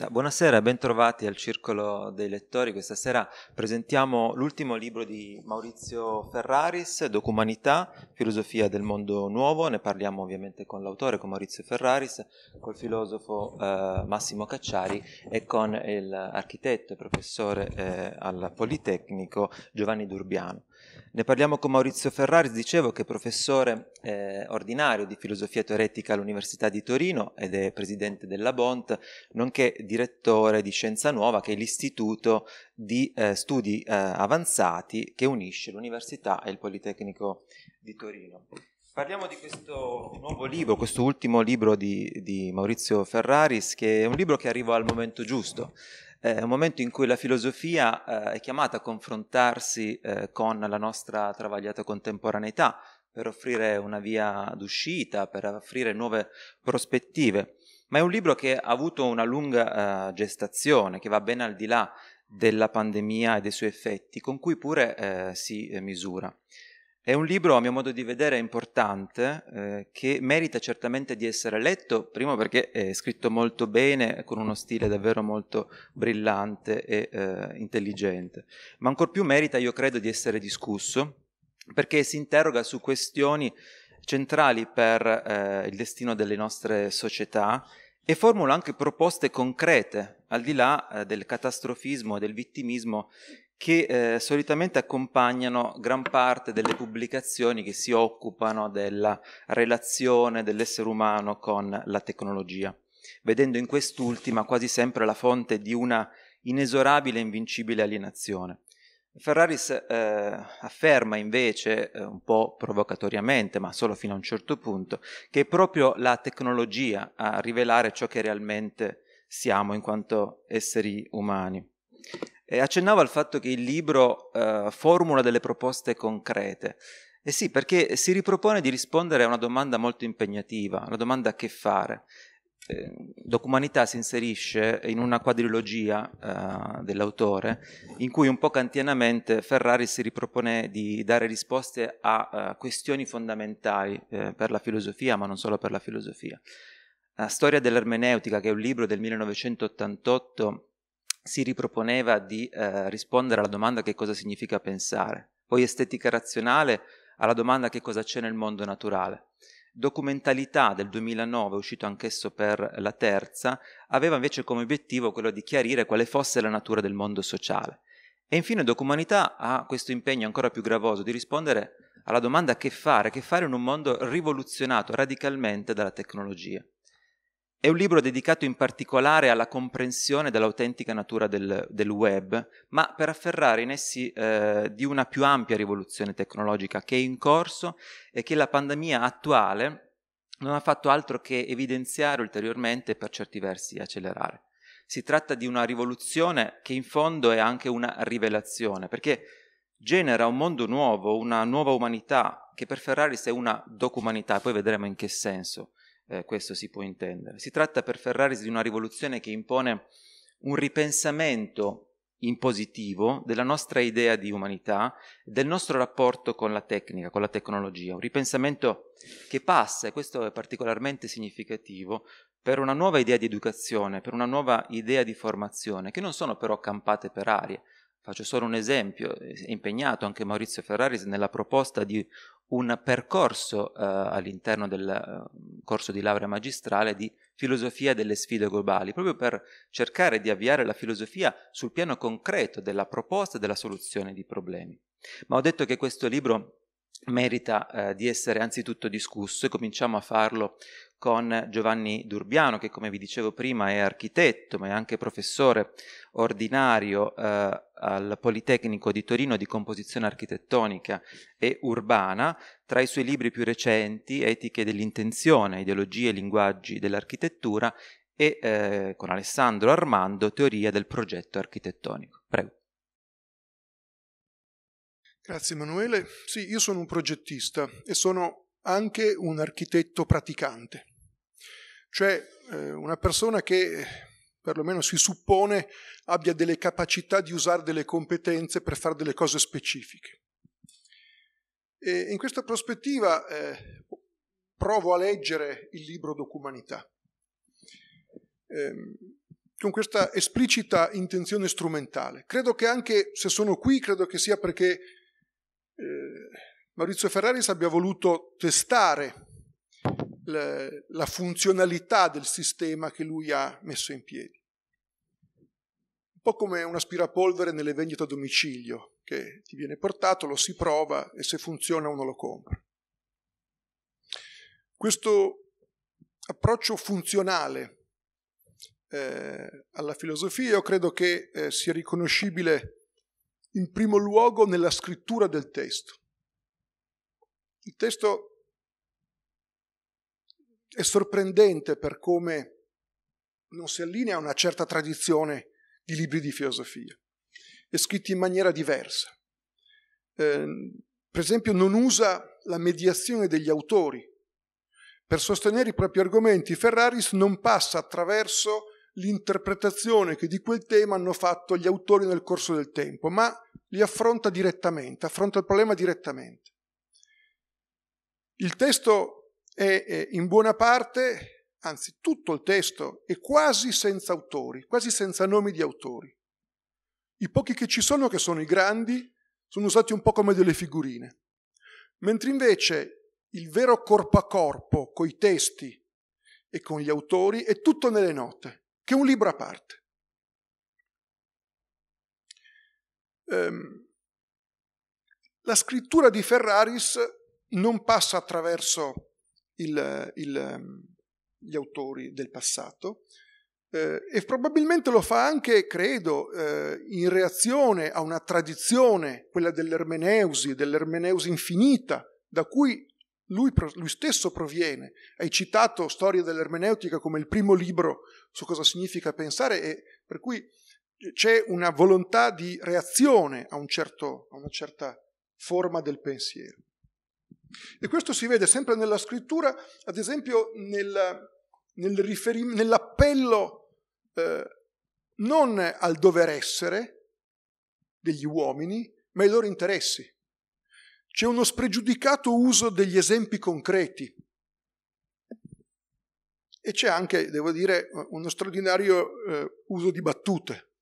Ah, buonasera, bentrovati al Circolo dei Lettori. Questa sera presentiamo l'ultimo libro di Maurizio Ferraris, Documanità, Filosofia del Mondo Nuovo. Ne parliamo ovviamente con l'autore, con Maurizio Ferraris, col filosofo eh, Massimo Cacciari e con l'architetto e professore eh, al Politecnico Giovanni Durbiano. Ne parliamo con Maurizio Ferraris, dicevo che è professore eh, ordinario di filosofia teoretica all'Università di Torino ed è presidente della BONT, nonché direttore di Scienza Nuova, che è l'istituto di eh, studi eh, avanzati che unisce l'Università e il Politecnico di Torino. Parliamo di questo nuovo libro, questo ultimo libro di, di Maurizio Ferraris, che è un libro che arriva al momento giusto eh, un momento in cui la filosofia eh, è chiamata a confrontarsi eh, con la nostra travagliata contemporaneità per offrire una via d'uscita, per offrire nuove prospettive. Ma è un libro che ha avuto una lunga eh, gestazione, che va ben al di là della pandemia e dei suoi effetti, con cui pure eh, si eh, misura. È un libro, a mio modo di vedere, importante, eh, che merita certamente di essere letto, primo perché è scritto molto bene, con uno stile davvero molto brillante e eh, intelligente, ma ancor più merita, io credo, di essere discusso, perché si interroga su questioni centrali per eh, il destino delle nostre società e formula anche proposte concrete, al di là eh, del catastrofismo e del vittimismo che eh, solitamente accompagnano gran parte delle pubblicazioni che si occupano della relazione dell'essere umano con la tecnologia, vedendo in quest'ultima quasi sempre la fonte di una inesorabile e invincibile alienazione. Ferraris eh, afferma invece, eh, un po' provocatoriamente, ma solo fino a un certo punto, che è proprio la tecnologia a rivelare ciò che realmente siamo in quanto esseri umani. E accennavo al fatto che il libro eh, formula delle proposte concrete. E eh sì, perché si ripropone di rispondere a una domanda molto impegnativa, la domanda che fare. Eh, Documanità si inserisce in una quadrilogia eh, dell'autore in cui un po' cantianamente Ferrari si ripropone di dare risposte a, a eh, questioni fondamentali eh, per la filosofia, ma non solo per la filosofia. La storia dell'ermeneutica, che è un libro del 1988 si riproponeva di eh, rispondere alla domanda che cosa significa pensare, poi estetica razionale alla domanda che cosa c'è nel mondo naturale. Documentalità del 2009, uscito anch'esso per la terza, aveva invece come obiettivo quello di chiarire quale fosse la natura del mondo sociale. E infine Documanità ha questo impegno ancora più gravoso di rispondere alla domanda che fare, che fare in un mondo rivoluzionato radicalmente dalla tecnologia. È un libro dedicato in particolare alla comprensione dell'autentica natura del, del web, ma per afferrare i nessi eh, di una più ampia rivoluzione tecnologica che è in corso e che la pandemia attuale non ha fatto altro che evidenziare ulteriormente e per certi versi accelerare. Si tratta di una rivoluzione che in fondo è anche una rivelazione, perché genera un mondo nuovo, una nuova umanità, che per Ferraris è una documanità, poi vedremo in che senso eh, questo si può intendere. Si tratta per Ferraris di una rivoluzione che impone un ripensamento in positivo della nostra idea di umanità, del nostro rapporto con la tecnica, con la tecnologia, un ripensamento che passa, e questo è particolarmente significativo, per una nuova idea di educazione, per una nuova idea di formazione, che non sono però campate per aria, Faccio solo un esempio, eh, è impegnato anche Maurizio Ferraris nella proposta di un percorso eh, all'interno del eh, corso di laurea magistrale di filosofia delle sfide globali, proprio per cercare di avviare la filosofia sul piano concreto della proposta e della soluzione di problemi. Ma ho detto che questo libro merita eh, di essere anzitutto discusso e cominciamo a farlo con Giovanni Durbiano che come vi dicevo prima è architetto ma è anche professore ordinario eh, al Politecnico di Torino di composizione architettonica e urbana. Tra i suoi libri più recenti, Etiche dell'intenzione, ideologie e linguaggi dell'architettura, e eh, con Alessandro Armando, teoria del progetto architettonico. Prego. Grazie Emanuele. Sì, io sono un progettista e sono anche un architetto praticante, cioè eh, una persona che perlomeno si suppone abbia delle capacità di usare delle competenze per fare delle cose specifiche. E in questa prospettiva eh, provo a leggere il libro Documanità, eh, con questa esplicita intenzione strumentale. Credo che anche se sono qui, credo che sia perché eh, Maurizio Ferraris abbia voluto testare la funzionalità del sistema che lui ha messo in piedi un po' come un aspirapolvere nelle vendite a domicilio, che ti viene portato, lo si prova e se funziona uno lo compra. Questo approccio funzionale eh, alla filosofia io credo che eh, sia riconoscibile in primo luogo nella scrittura del testo. Il testo è sorprendente per come non si allinea a una certa tradizione di libri di filosofia, e scritti in maniera diversa. Eh, per esempio non usa la mediazione degli autori. Per sostenere i propri argomenti, Ferraris non passa attraverso l'interpretazione che di quel tema hanno fatto gli autori nel corso del tempo, ma li affronta direttamente, affronta il problema direttamente. Il testo è in buona parte anzi tutto il testo è quasi senza autori, quasi senza nomi di autori. I pochi che ci sono, che sono i grandi, sono usati un po' come delle figurine, mentre invece il vero corpo a corpo coi testi e con gli autori è tutto nelle note, che è un libro a parte. Um, la scrittura di Ferraris non passa attraverso il, il ehm, gli autori del passato eh, e probabilmente lo fa anche, credo, eh, in reazione a una tradizione, quella dell'ermeneusi, dell'ermeneusi infinita, da cui lui, lui, stesso proviene. Hai citato Storia dell'ermeneutica come il primo libro su cosa significa pensare e per cui eh, c'è una volontà di reazione a, un certo, a una certa forma del pensiero. E questo si vede sempre nella scrittura, ad esempio nel, nel riferim- nell'appello eh, non al dover essere degli uomini, ma ai loro interessi. C'è uno spregiudicato uso degli esempi concreti. E c'è anche, devo dire, uno straordinario eh, uso di battute.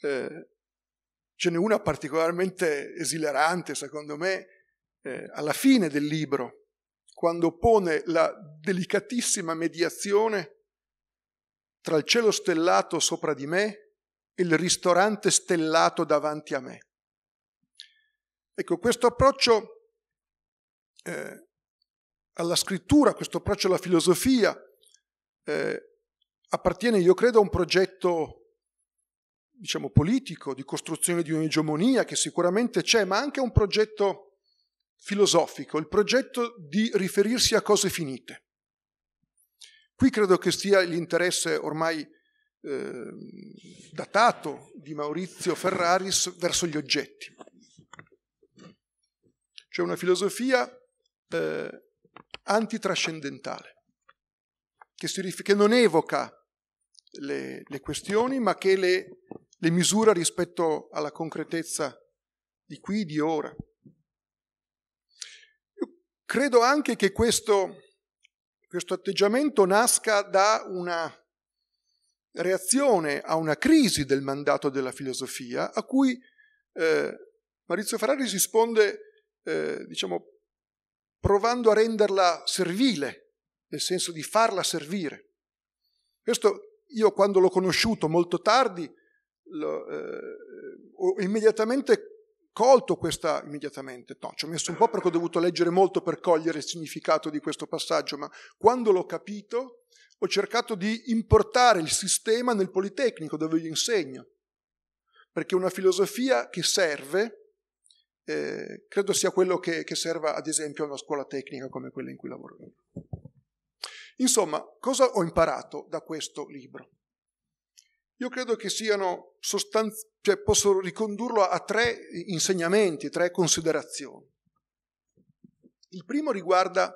Eh, ce n'è una particolarmente esilarante, secondo me, eh, alla fine del libro, quando pone la delicatissima mediazione tra il cielo stellato sopra di me e il ristorante stellato davanti a me. Ecco, questo approccio eh, alla scrittura, questo approccio alla filosofia, eh, appartiene, io credo, a un progetto diciamo politico, di costruzione di un'egemonia che sicuramente c'è, ma anche a un progetto filosofico, il progetto di riferirsi a cose finite. Qui credo che stia l'interesse ormai eh, datato di Maurizio Ferraris verso gli oggetti. C'è una filosofia eh, antitrascendentale, che, si, che, non evoca le, le questioni, ma che le, le misura rispetto alla concretezza di qui, di ora. Credo anche che questo, questo atteggiamento nasca da una reazione a una crisi del mandato della filosofia a cui eh, Maurizio Ferrari risponde, eh, diciamo, provando a renderla servile, nel senso di farla servire. Questo io quando l'ho conosciuto molto tardi, lo, eh, ho immediatamente colto questa immediatamente, no, ci ho messo un po' perché ho dovuto leggere molto per cogliere il significato di questo passaggio, ma quando l'ho capito ho cercato di importare il sistema nel Politecnico dove io insegno, perché una filosofia che serve, eh, credo sia quello che, che serva ad esempio a una scuola tecnica come quella in cui lavoro io. Insomma, cosa ho imparato da questo libro? Io credo che siano sostanziali, cioè posso ricondurlo a tre insegnamenti, tre considerazioni. Il primo riguarda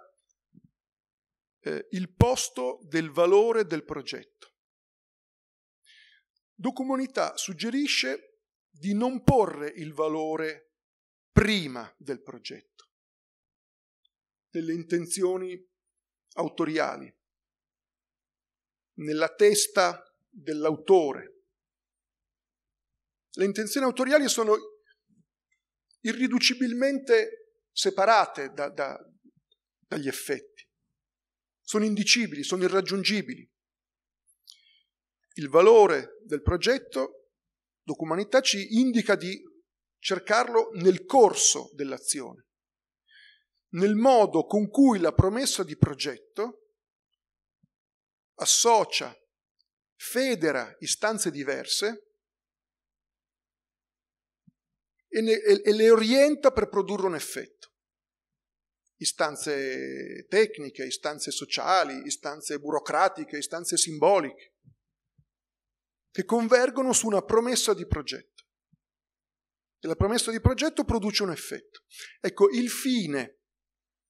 eh, il posto del valore del progetto. Documentà suggerisce di non porre il valore prima del progetto, delle intenzioni autoriali, nella testa dell'autore. Le intenzioni autoriali sono irriducibilmente separate da, da, dagli effetti, sono indicibili, sono irraggiungibili. Il valore del progetto Documanità ci indica di cercarlo nel corso dell'azione, nel modo con cui la promessa di progetto associa federa istanze diverse e, ne, e, e le orienta per produrre un effetto. Istanze tecniche, istanze sociali, istanze burocratiche, istanze simboliche, che convergono su una promessa di progetto. E la promessa di progetto produce un effetto. Ecco, il fine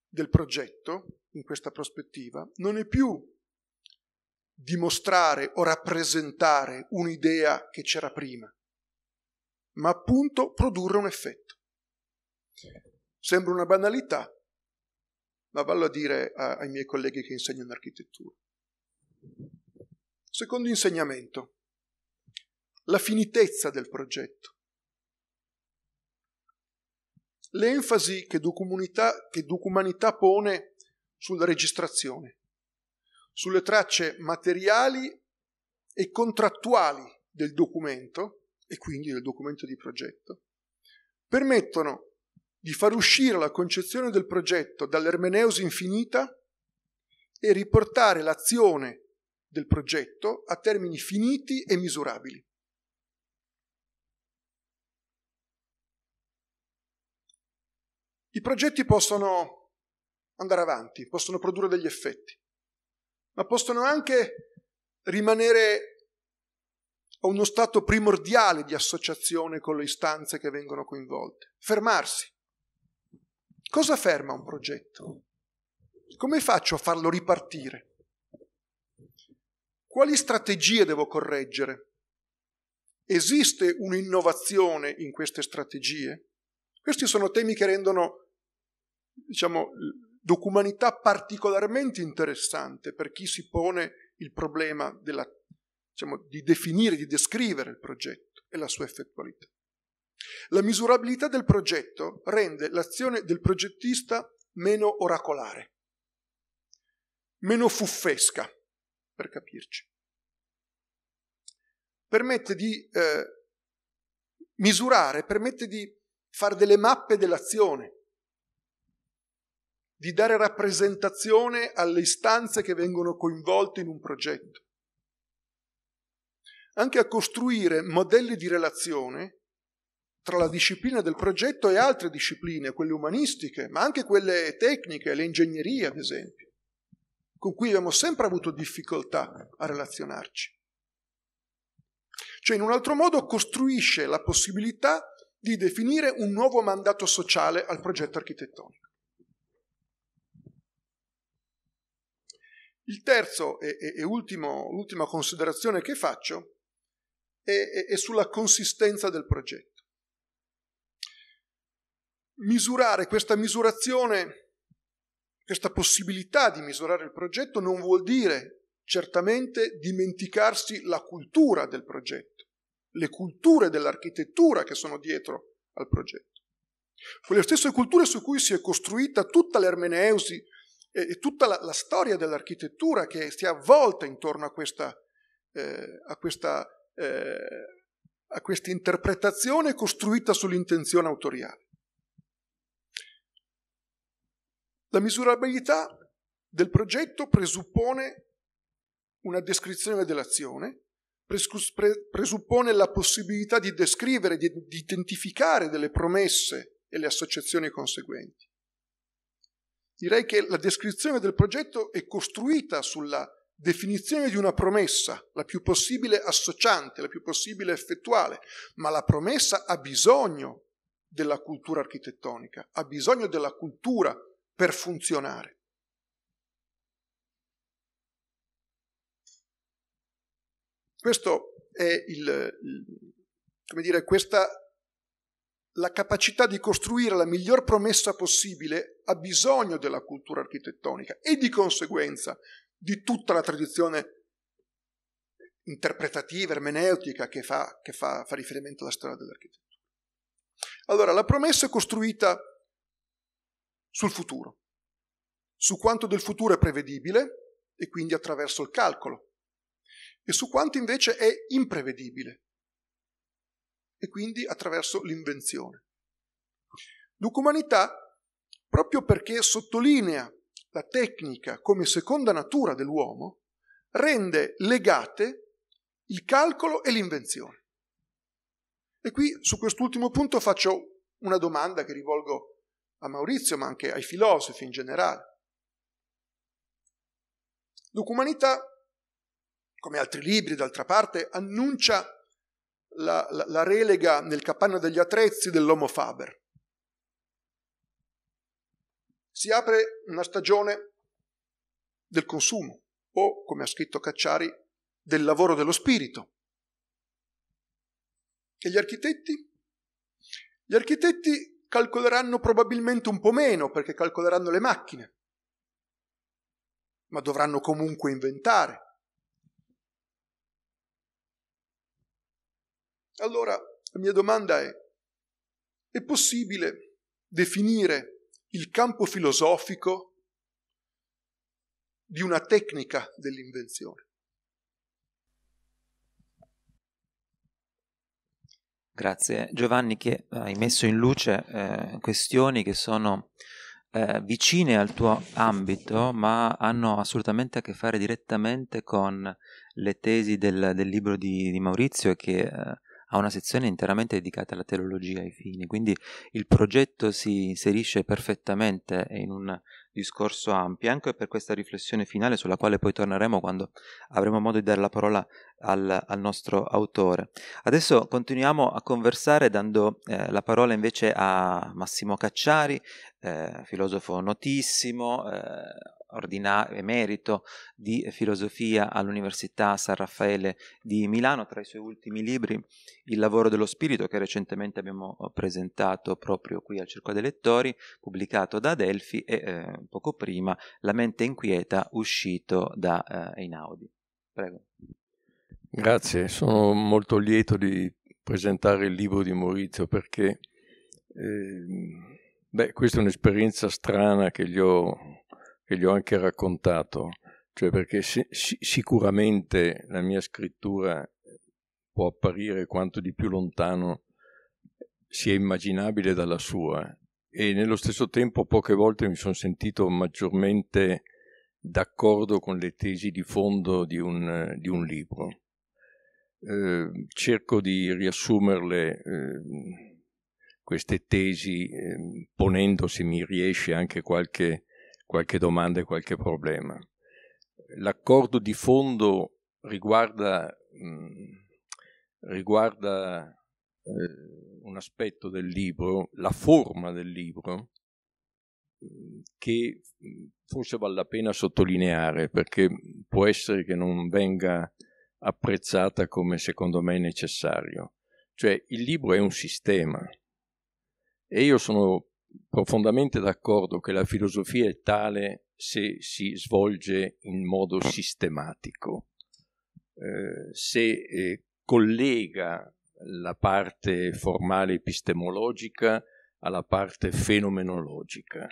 del progetto, in questa prospettiva, non è più dimostrare o rappresentare un'idea che c'era prima, ma appunto produrre un effetto. Sembra una banalità, ma vallo a dire a, ai miei colleghi che insegnano architettura. Secondo insegnamento, la finitezza del progetto. L'enfasi che Ducumanità, che Documanità pone sulla registrazione sulle tracce materiali e contrattuali del documento e quindi del documento di progetto, permettono di far uscire la concezione del progetto dall'ermeneusi infinita e riportare l'azione del progetto a termini finiti e misurabili. I progetti possono andare avanti, possono produrre degli effetti ma possono anche rimanere a uno stato primordiale di associazione con le istanze che vengono coinvolte. Fermarsi. Cosa ferma un progetto? Come faccio a farlo ripartire? Quali strategie devo correggere? Esiste un'innovazione in queste strategie? Questi sono temi che rendono diciamo, documentalità particolarmente interessante per chi si pone il problema della, diciamo, di definire, di descrivere il progetto e la sua effettualità. La misurabilità del progetto rende l'azione del progettista meno oracolare, meno fuffesca, per capirci. Permette di eh, misurare, permette di fare delle mappe dell'azione, di dare rappresentazione alle istanze che vengono coinvolte in un progetto, anche a costruire modelli di relazione tra la disciplina del progetto e altre discipline, quelle umanistiche, ma anche quelle tecniche, le ingegnerie ad esempio, con cui abbiamo sempre avuto difficoltà a relazionarci. Cioè, in un altro modo, costruisce la possibilità di definire un nuovo mandato sociale al progetto architettonico. Il terzo e, e, e ultimo, ultima considerazione che faccio è, è, è sulla consistenza del progetto. Misurare questa misurazione, questa possibilità di misurare il progetto non vuol dire certamente dimenticarsi la cultura del progetto, le culture dell'architettura che sono dietro al progetto. Quelle stesse culture su cui si è costruita tutta l'ermeneusi e tutta la, la storia dell'architettura che si è avvolta intorno a questa, eh, a, questa, eh, a questa interpretazione costruita sull'intenzione autoriale. La misurabilità del progetto presuppone una descrizione dell'azione, presuppone la possibilità di descrivere, di identificare delle promesse e le associazioni conseguenti direi che la descrizione del progetto è costruita sulla definizione di una promessa, la più possibile associante, la più possibile effettuale, ma la promessa ha bisogno della cultura architettonica, ha bisogno della cultura per funzionare. Questo è il, come dire, questa la capacità di costruire la miglior promessa possibile ha bisogno della cultura architettonica e di conseguenza di tutta la tradizione interpretativa, ermeneutica che fa, che fa, fa riferimento alla storia dell'architettura. Allora, la promessa è costruita sul futuro, su quanto del futuro è prevedibile e quindi attraverso il calcolo, e su quanto invece è imprevedibile e quindi attraverso l'invenzione. L'umanità, proprio perché sottolinea la tecnica come seconda natura dell'uomo, rende legate il calcolo e l'invenzione. E qui su quest'ultimo punto faccio una domanda che rivolgo a Maurizio, ma anche ai filosofi in generale. L'umanità, come altri libri d'altra parte, annuncia la, la, la relega nel capanno degli attrezzi dell'Homo Faber. Si apre una stagione del consumo o, come ha scritto Cacciari, del lavoro dello spirito. E gli architetti? Gli architetti calcoleranno probabilmente un po' meno perché calcoleranno le macchine, ma dovranno comunque inventare. Allora la mia domanda è, è possibile definire il campo filosofico di una tecnica dell'invenzione? Grazie Giovanni che hai messo in luce eh, questioni che sono eh, vicine al tuo ambito ma hanno assolutamente a che fare direttamente con le tesi del, del libro di, di, Maurizio che eh, ha una sezione interamente dedicata alla teleologia ai fini, quindi il progetto si inserisce perfettamente in un discorso ampio, anche per questa riflessione finale sulla quale poi torneremo quando avremo modo di dare la parola al, al nostro autore. Adesso continuiamo a conversare dando eh, la parola invece a Massimo Cacciari, eh, filosofo notissimo, eh, ordina- emerito eh, di filosofia all'Università San Raffaele di Milano. Tra i suoi ultimi libri, Il lavoro dello spirito, che recentemente abbiamo eh, presentato proprio qui al Circo dei Lettori, pubblicato da Delphi, e eh, poco prima La mente inquieta, uscito da eh, Einaudi. Prego. Grazie, sono molto lieto di presentare il libro di Maurizio perché eh, beh, questa è un'esperienza strana che gli ho che gli ho anche raccontato, cioè perché si, sicuramente la mia scrittura può apparire quanto di più lontano sia immaginabile dalla sua e nello stesso tempo poche volte mi sono sentito maggiormente d'accordo con le tesi di fondo di un, di un libro. Eh, cerco di riassumerle eh, queste tesi eh, ponendo se mi riesce anche qualche qualche domanda e qualche problema. L'accordo di fondo riguarda, mh, riguarda eh, un aspetto del libro, la forma del libro, che forse vale la pena sottolineare perché può essere che non venga apprezzata come secondo me è necessario. Cioè il libro è un sistema e io sono profondamente d'accordo che la filosofia è tale se si svolge in modo sistematico, eh, se eh, collega la parte formale epistemologica alla parte fenomenologica.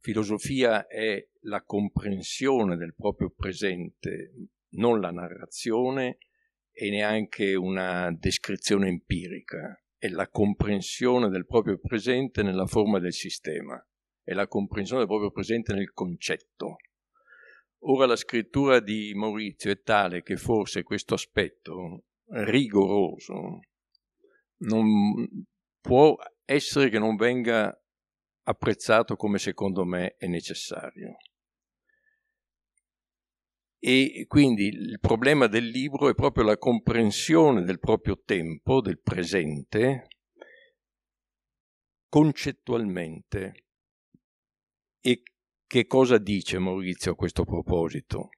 Filosofia è la comprensione del proprio presente, non la narrazione e neanche una descrizione empirica è la comprensione del proprio presente nella forma del sistema, è la comprensione del proprio presente nel concetto. Ora la scrittura di Maurizio è tale che forse questo aspetto rigoroso non può essere che non venga apprezzato come secondo me è necessario e quindi il problema del libro è proprio la comprensione del proprio tempo, del presente, concettualmente. E che cosa dice Maurizio a questo proposito?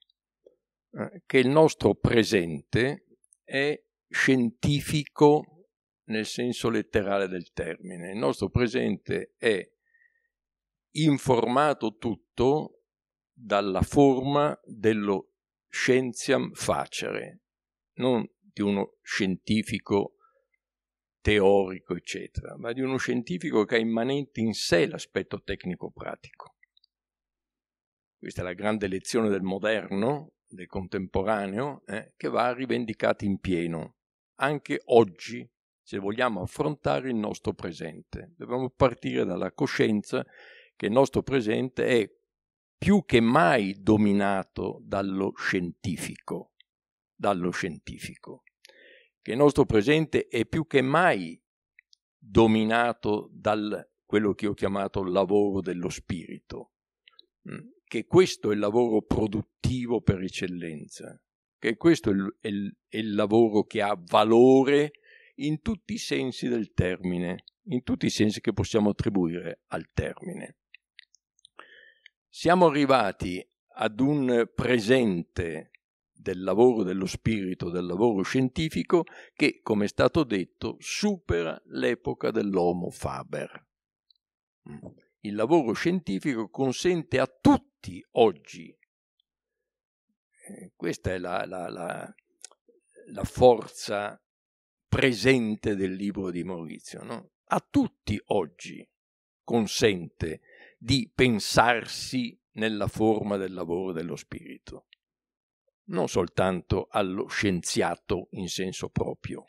Eh, che il nostro presente è scientifico nel senso letterale del termine. Il nostro presente è informato tutto dalla forma dello scientiam facere, non di uno scientifico teorico, eccetera, ma di uno scientifico che ha immanente in sé l'aspetto tecnico-pratico. Questa è la grande lezione del moderno, del contemporaneo, eh, che va rivendicata in pieno, anche oggi, se vogliamo affrontare il nostro presente. Dobbiamo partire dalla coscienza che il nostro presente è più che mai dominato dallo scientifico, dallo scientifico, che il nostro presente è più che mai dominato da quello che ho chiamato lavoro dello spirito, mm, che questo è il lavoro produttivo per eccellenza, che questo è il, è il, è il lavoro che ha valore in tutti i sensi del termine, in tutti i sensi che possiamo attribuire al termine. Siamo arrivati ad un presente del lavoro dello spirito, del lavoro scientifico, che, come è stato detto, supera l'epoca dell'Homo Faber. Mm. Il lavoro scientifico consente a tutti oggi, eh, questa è la, la, la, la, forza presente del libro di Maurizio, no? a tutti oggi consente di pensarsi nella forma del lavoro dello spirito, non soltanto allo scienziato in senso proprio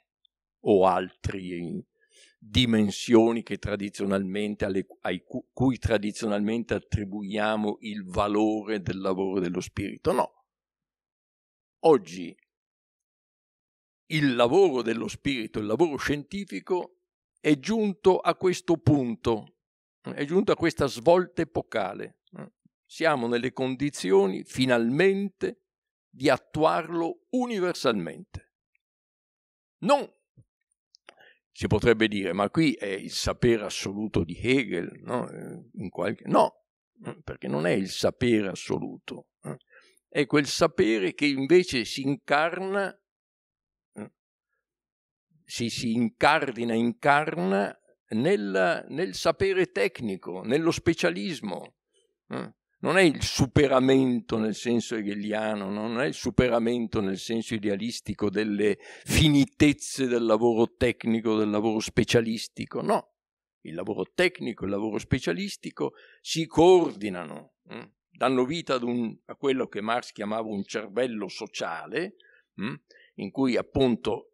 o altri dimensioni alle, ai cu- cui tradizionalmente attribuiamo il valore del lavoro dello spirito. No. Oggi il lavoro dello spirito, il lavoro scientifico, è giunto a questo punto è giunto a questa svolta epocale. Eh. Siamo nelle condizioni finalmente di attuarlo universalmente. Non si potrebbe dire, ma qui è il sapere assoluto di Hegel, no? Eh, qualche... no eh, perché non è il sapere assoluto, è quel sapere che invece si incarna, si, si incardina, incarna nel, nel sapere tecnico, nello specialismo. Eh? Non è il superamento nel senso hegeliano, non è il superamento nel senso idealistico delle finitezze del lavoro tecnico, del lavoro specialistico, no. Il lavoro tecnico e il lavoro specialistico si coordinano, eh? danno vita un, a quello che Marx chiamava un cervello sociale, eh? in cui appunto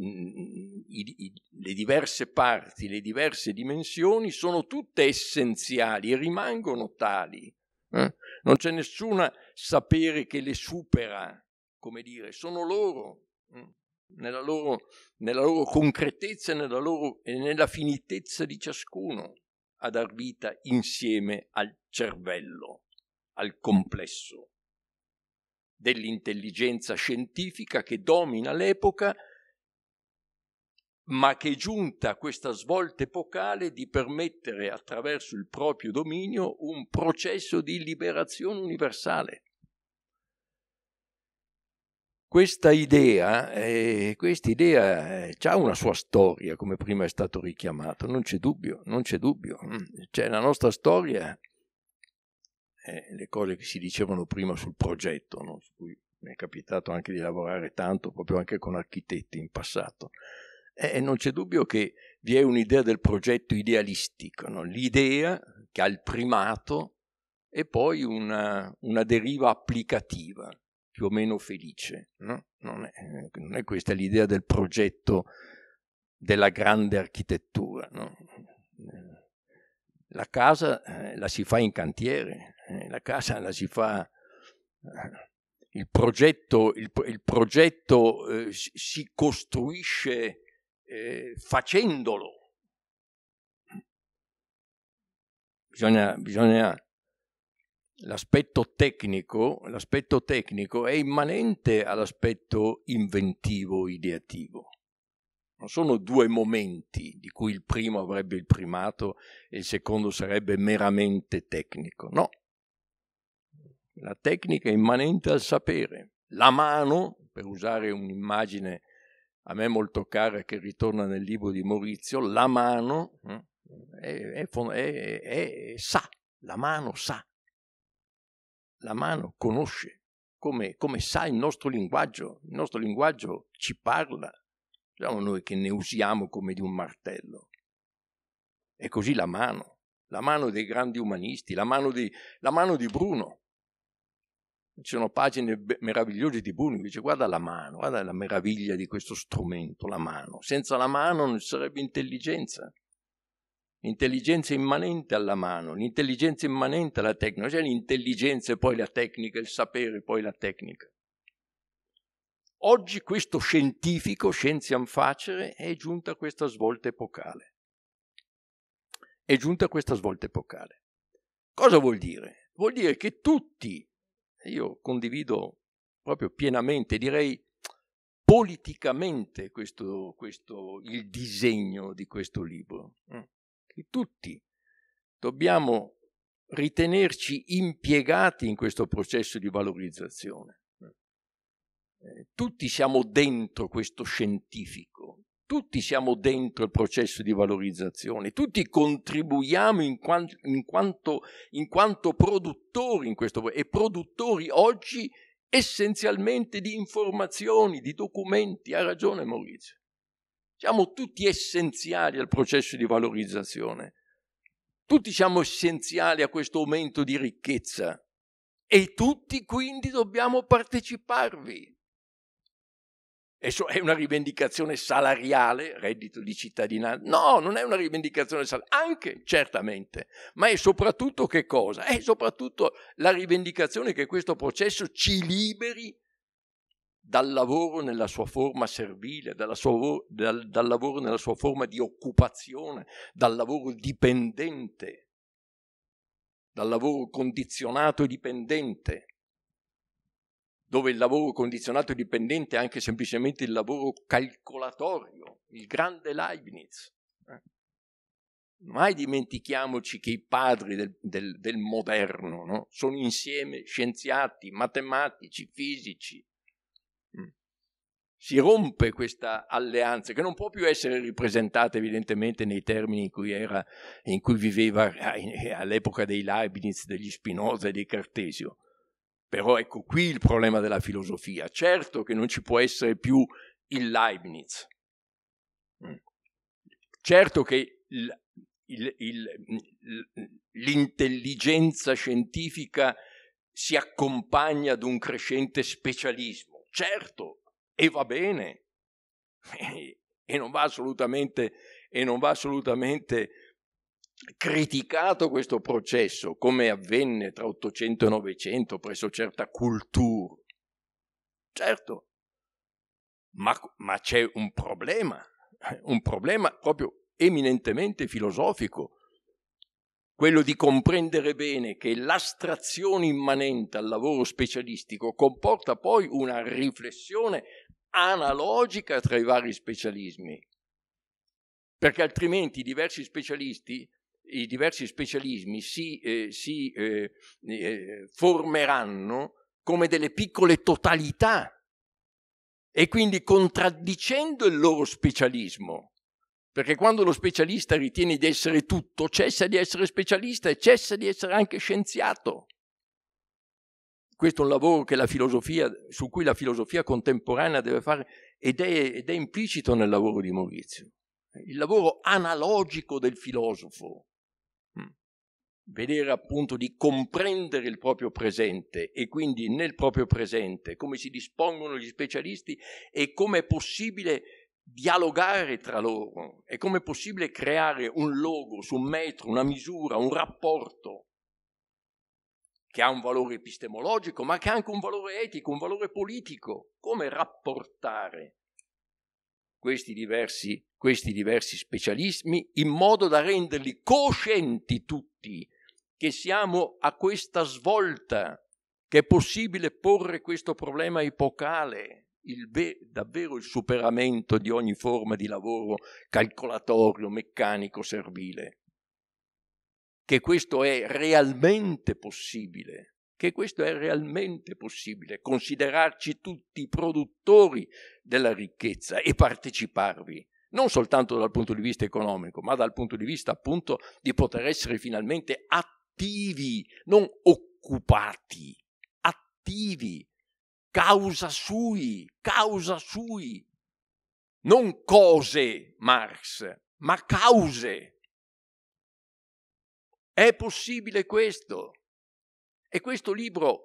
Mm, mm, mm, i, i, le diverse parti, le diverse dimensioni sono tutte essenziali e rimangono tali. Eh? Non c'è nessuna sapere che le supera, come dire, sono loro, eh? nella, loro nella loro, concretezza nella loro, e nella finitezza di ciascuno a dar vita insieme al cervello, al complesso dell'intelligenza scientifica che domina l'epoca ma che è giunta questa svolta epocale di permettere attraverso il proprio dominio un processo di liberazione universale. Questa idea, eh, questa idea eh, ha una sua storia, come prima è stato richiamato, non c'è dubbio, non c'è dubbio. Mm, cioè, la nostra storia, eh, le cose che si dicevano prima sul progetto, no? su cui mi è capitato anche di lavorare tanto, proprio anche con architetti in passato, eh, non c'è dubbio che vi è un'idea del progetto idealistico, no? l'idea che ha il primato e poi una, una deriva applicativa più o meno felice. No? Non, è, non, è, questa l'idea del progetto della grande architettura. No? La casa eh, la si fa in cantiere, eh, la casa la si fa... Eh, il progetto, il, il progetto eh, si costruisce eh, facendolo. Bisogna, bisogna l'aspetto tecnico, l'aspetto tecnico è immanente all'aspetto inventivo, ideativo. Non sono due momenti di cui il primo avrebbe il primato e il secondo sarebbe meramente tecnico. No. La tecnica è immanente al sapere. La mano, per usare un'immagine a me molto cara che ritorna nel libro di Maurizio, la mano eh, è, è, è, sa, la mano sa, la mano conosce, come, come, sa il nostro linguaggio, il nostro linguaggio ci parla, siamo noi che ne usiamo come di un martello. E così la mano, la mano dei grandi umanisti, la mano di, la mano di Bruno, ci sono pagine meravigliose di Buno, dice guarda la mano, guarda la meraviglia di questo strumento, la mano. Senza la mano non ci sarebbe intelligenza. L'intelligenza immanente alla mano, l'intelligenza immanente alla tecnica, cioè l'intelligenza e poi la tecnica, il sapere e poi la tecnica. Oggi questo scientifico, scienziam facere, è giunta a questa svolta epocale. È giunta a questa svolta epocale. Cosa vuol dire? Vuol dire che tutti io condivido proprio pienamente, direi politicamente questo, questo, il disegno di questo libro. Mm, che tutti dobbiamo ritenerci impiegati in questo processo di valorizzazione. Mm. Eh, tutti siamo dentro questo scientifico, tutti siamo dentro il processo di valorizzazione, tutti contribuiamo in, quan, in, quanto, in quanto, produttori in questo, e produttori oggi essenzialmente di informazioni, di documenti. Ha ragione Maurizio. Siamo tutti essenziali al processo di valorizzazione. Tutti siamo essenziali a questo aumento di ricchezza e tutti quindi dobbiamo parteciparvi è una rivendicazione salariale, reddito di cittadinanza? No, non è una rivendicazione salariale, anche certamente, ma è soprattutto che cosa? È soprattutto la rivendicazione che questo processo ci liberi dal lavoro nella sua forma servile, sua, dal, dal lavoro nella sua forma di occupazione, dal lavoro dipendente, dal lavoro condizionato e dipendente, dove il lavoro condizionato e dipendente è anche semplicemente il lavoro calcolatorio, il grande Leibniz. Eh. Mai dimentichiamoci che i padri del, del, del moderno no? sono insieme scienziati, matematici, fisici. Mm. Si rompe questa alleanza che non può più essere ripresentata evidentemente nei termini in cui, era, in cui viveva eh, eh, all'epoca dei Leibniz, degli Spinoza e dei Cartesio però ecco qui il problema della filosofia. Certo che non ci può essere più il Leibniz. Mm. Certo che il, il, il, mm, l'intelligenza scientifica si accompagna ad un crescente specialismo. Certo, e va bene. E non va assolutamente, e non va assolutamente criticato questo processo, come avvenne tra 800 e 900 presso certa cultura. Certo, ma, ma c'è un problema, un problema proprio eminentemente filosofico, quello di comprendere bene che l'astrazione immanente al lavoro specialistico comporta poi una riflessione analogica tra i vari specialismi, perché altrimenti diversi specialisti i diversi specialismi si, eh, si eh, eh, formeranno come delle piccole totalità e quindi contraddicendo il loro specialismo. Perché quando lo specialista ritiene di essere tutto, cessa di essere specialista e cessa di essere anche scienziato. Questo è un lavoro su cui la filosofia contemporanea deve fare ed è, ed è implicito nel lavoro di Maurizio il lavoro analogico del filosofo, vedere appunto di comprendere il proprio presente e quindi nel proprio presente come si dispongono gli specialisti e come è possibile dialogare tra loro e come è possibile creare un logos, un metro, una misura, un rapporto che ha un valore epistemologico ma che ha anche un valore etico, un valore politico, come rapportare questi diversi, questi diversi specialismi in modo da renderli coscienti tutti che siamo a questa svolta, che è possibile porre questo problema epocale, il be- davvero il superamento di ogni forma di lavoro calcolatorio, meccanico, servile, che questo è realmente possibile, che questo è realmente possibile, considerarci tutti produttori della ricchezza e parteciparvi non soltanto dal punto di vista economico, ma dal punto di vista appunto di poter essere finalmente attori attivi, non occupati, attivi, causa sui, causa sui, non cose Marx, ma cause. È possibile questo. E questo libro,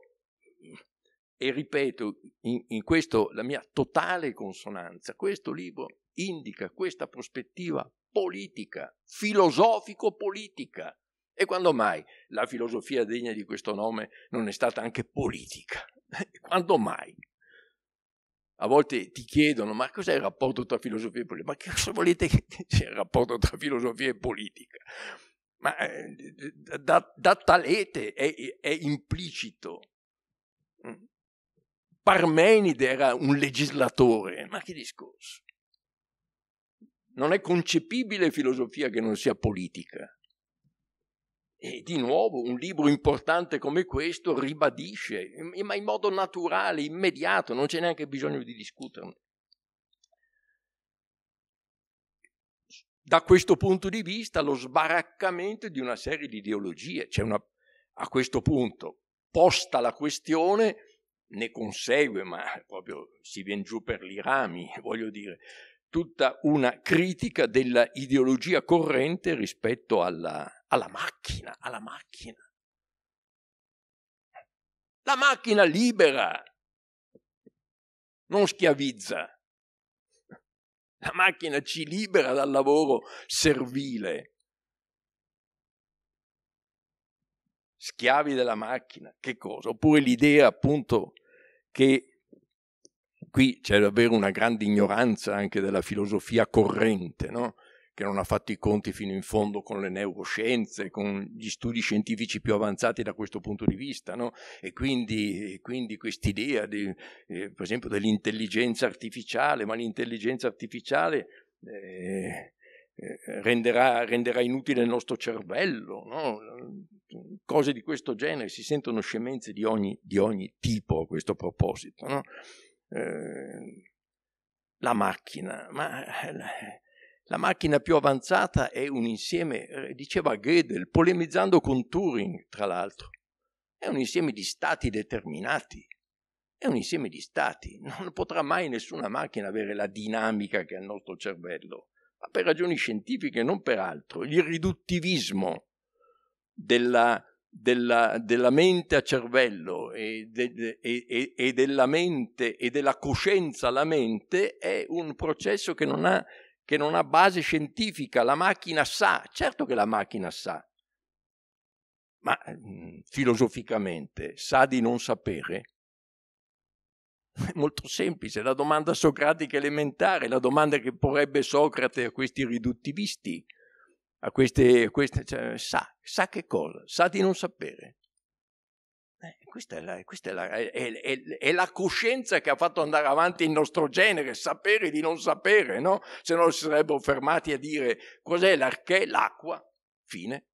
e ripeto, in, in questo la mia totale consonanza, questo libro indica questa prospettiva politica, filosofico-politica, e quando mai la filosofia degna di questo nome non è stata anche politica? Quando mai? A volte ti chiedono, ma cos'è il rapporto tra filosofia e politica? Ma che cosa volete che sia il rapporto tra filosofia e politica? Ma eh, da, da, Talete è, è implicito. Mm. Parmenide era un legislatore, ma che discorso? Non è concepibile filosofia che non sia politica. E di nuovo un libro importante come questo ribadisce, ma in modo naturale, immediato, non c'è neanche bisogno di discuterne. Da questo punto di vista lo sbaraccamento di una serie di ideologie, c'è una, a questo punto posta la questione, ne consegue, ma proprio si viene giù per i rami, voglio dire, tutta una critica dell'ideologia corrente rispetto alla, alla macchina, alla macchina. La macchina libera, non schiavizza. La macchina ci libera dal lavoro servile. Schiavi della macchina, che cosa? Oppure l'idea appunto che qui c'è davvero una grande ignoranza anche della filosofia corrente, no? che non ha fatto i conti fino in fondo con le neuroscienze, con gli studi scientifici più avanzati da questo punto di vista, no? e quindi, e quindi quest'idea, di, eh, per esempio, dell'intelligenza artificiale, ma l'intelligenza artificiale... Eh, eh Renderà, renderà, inutile il nostro cervello, no? cose di questo genere, si sentono scemenze di ogni, di ogni tipo a questo proposito. No? Eh, la macchina, ma eh, la macchina più avanzata è un insieme, eh, diceva Gödel, polemizzando con Turing, tra l'altro, è un insieme di stati determinati, è un insieme di stati, non potrà mai nessuna macchina avere la dinamica che ha il nostro cervello, ma per ragioni scientifiche, non per altro. Il riduttivismo della, della, della mente a cervello e, de, de, e, e, della mente e della coscienza alla mente è un processo che non ha che non ha base scientifica, la macchina sa, certo che la macchina sa, ma mh, mm, filosoficamente sa di non sapere? È molto semplice, la domanda socratica elementare, la domanda che porrebbe Socrate a questi riduttivisti, a queste, a queste cioè, sa, sa che cosa? Sa di non sapere. Eh, questa, è la, questa è, la, è, è la, coscienza che ha fatto andare avanti il nostro genere, sapere di non sapere, no? Se no si sarebbero fermati a dire cos'è l'archè, l'acqua, fine.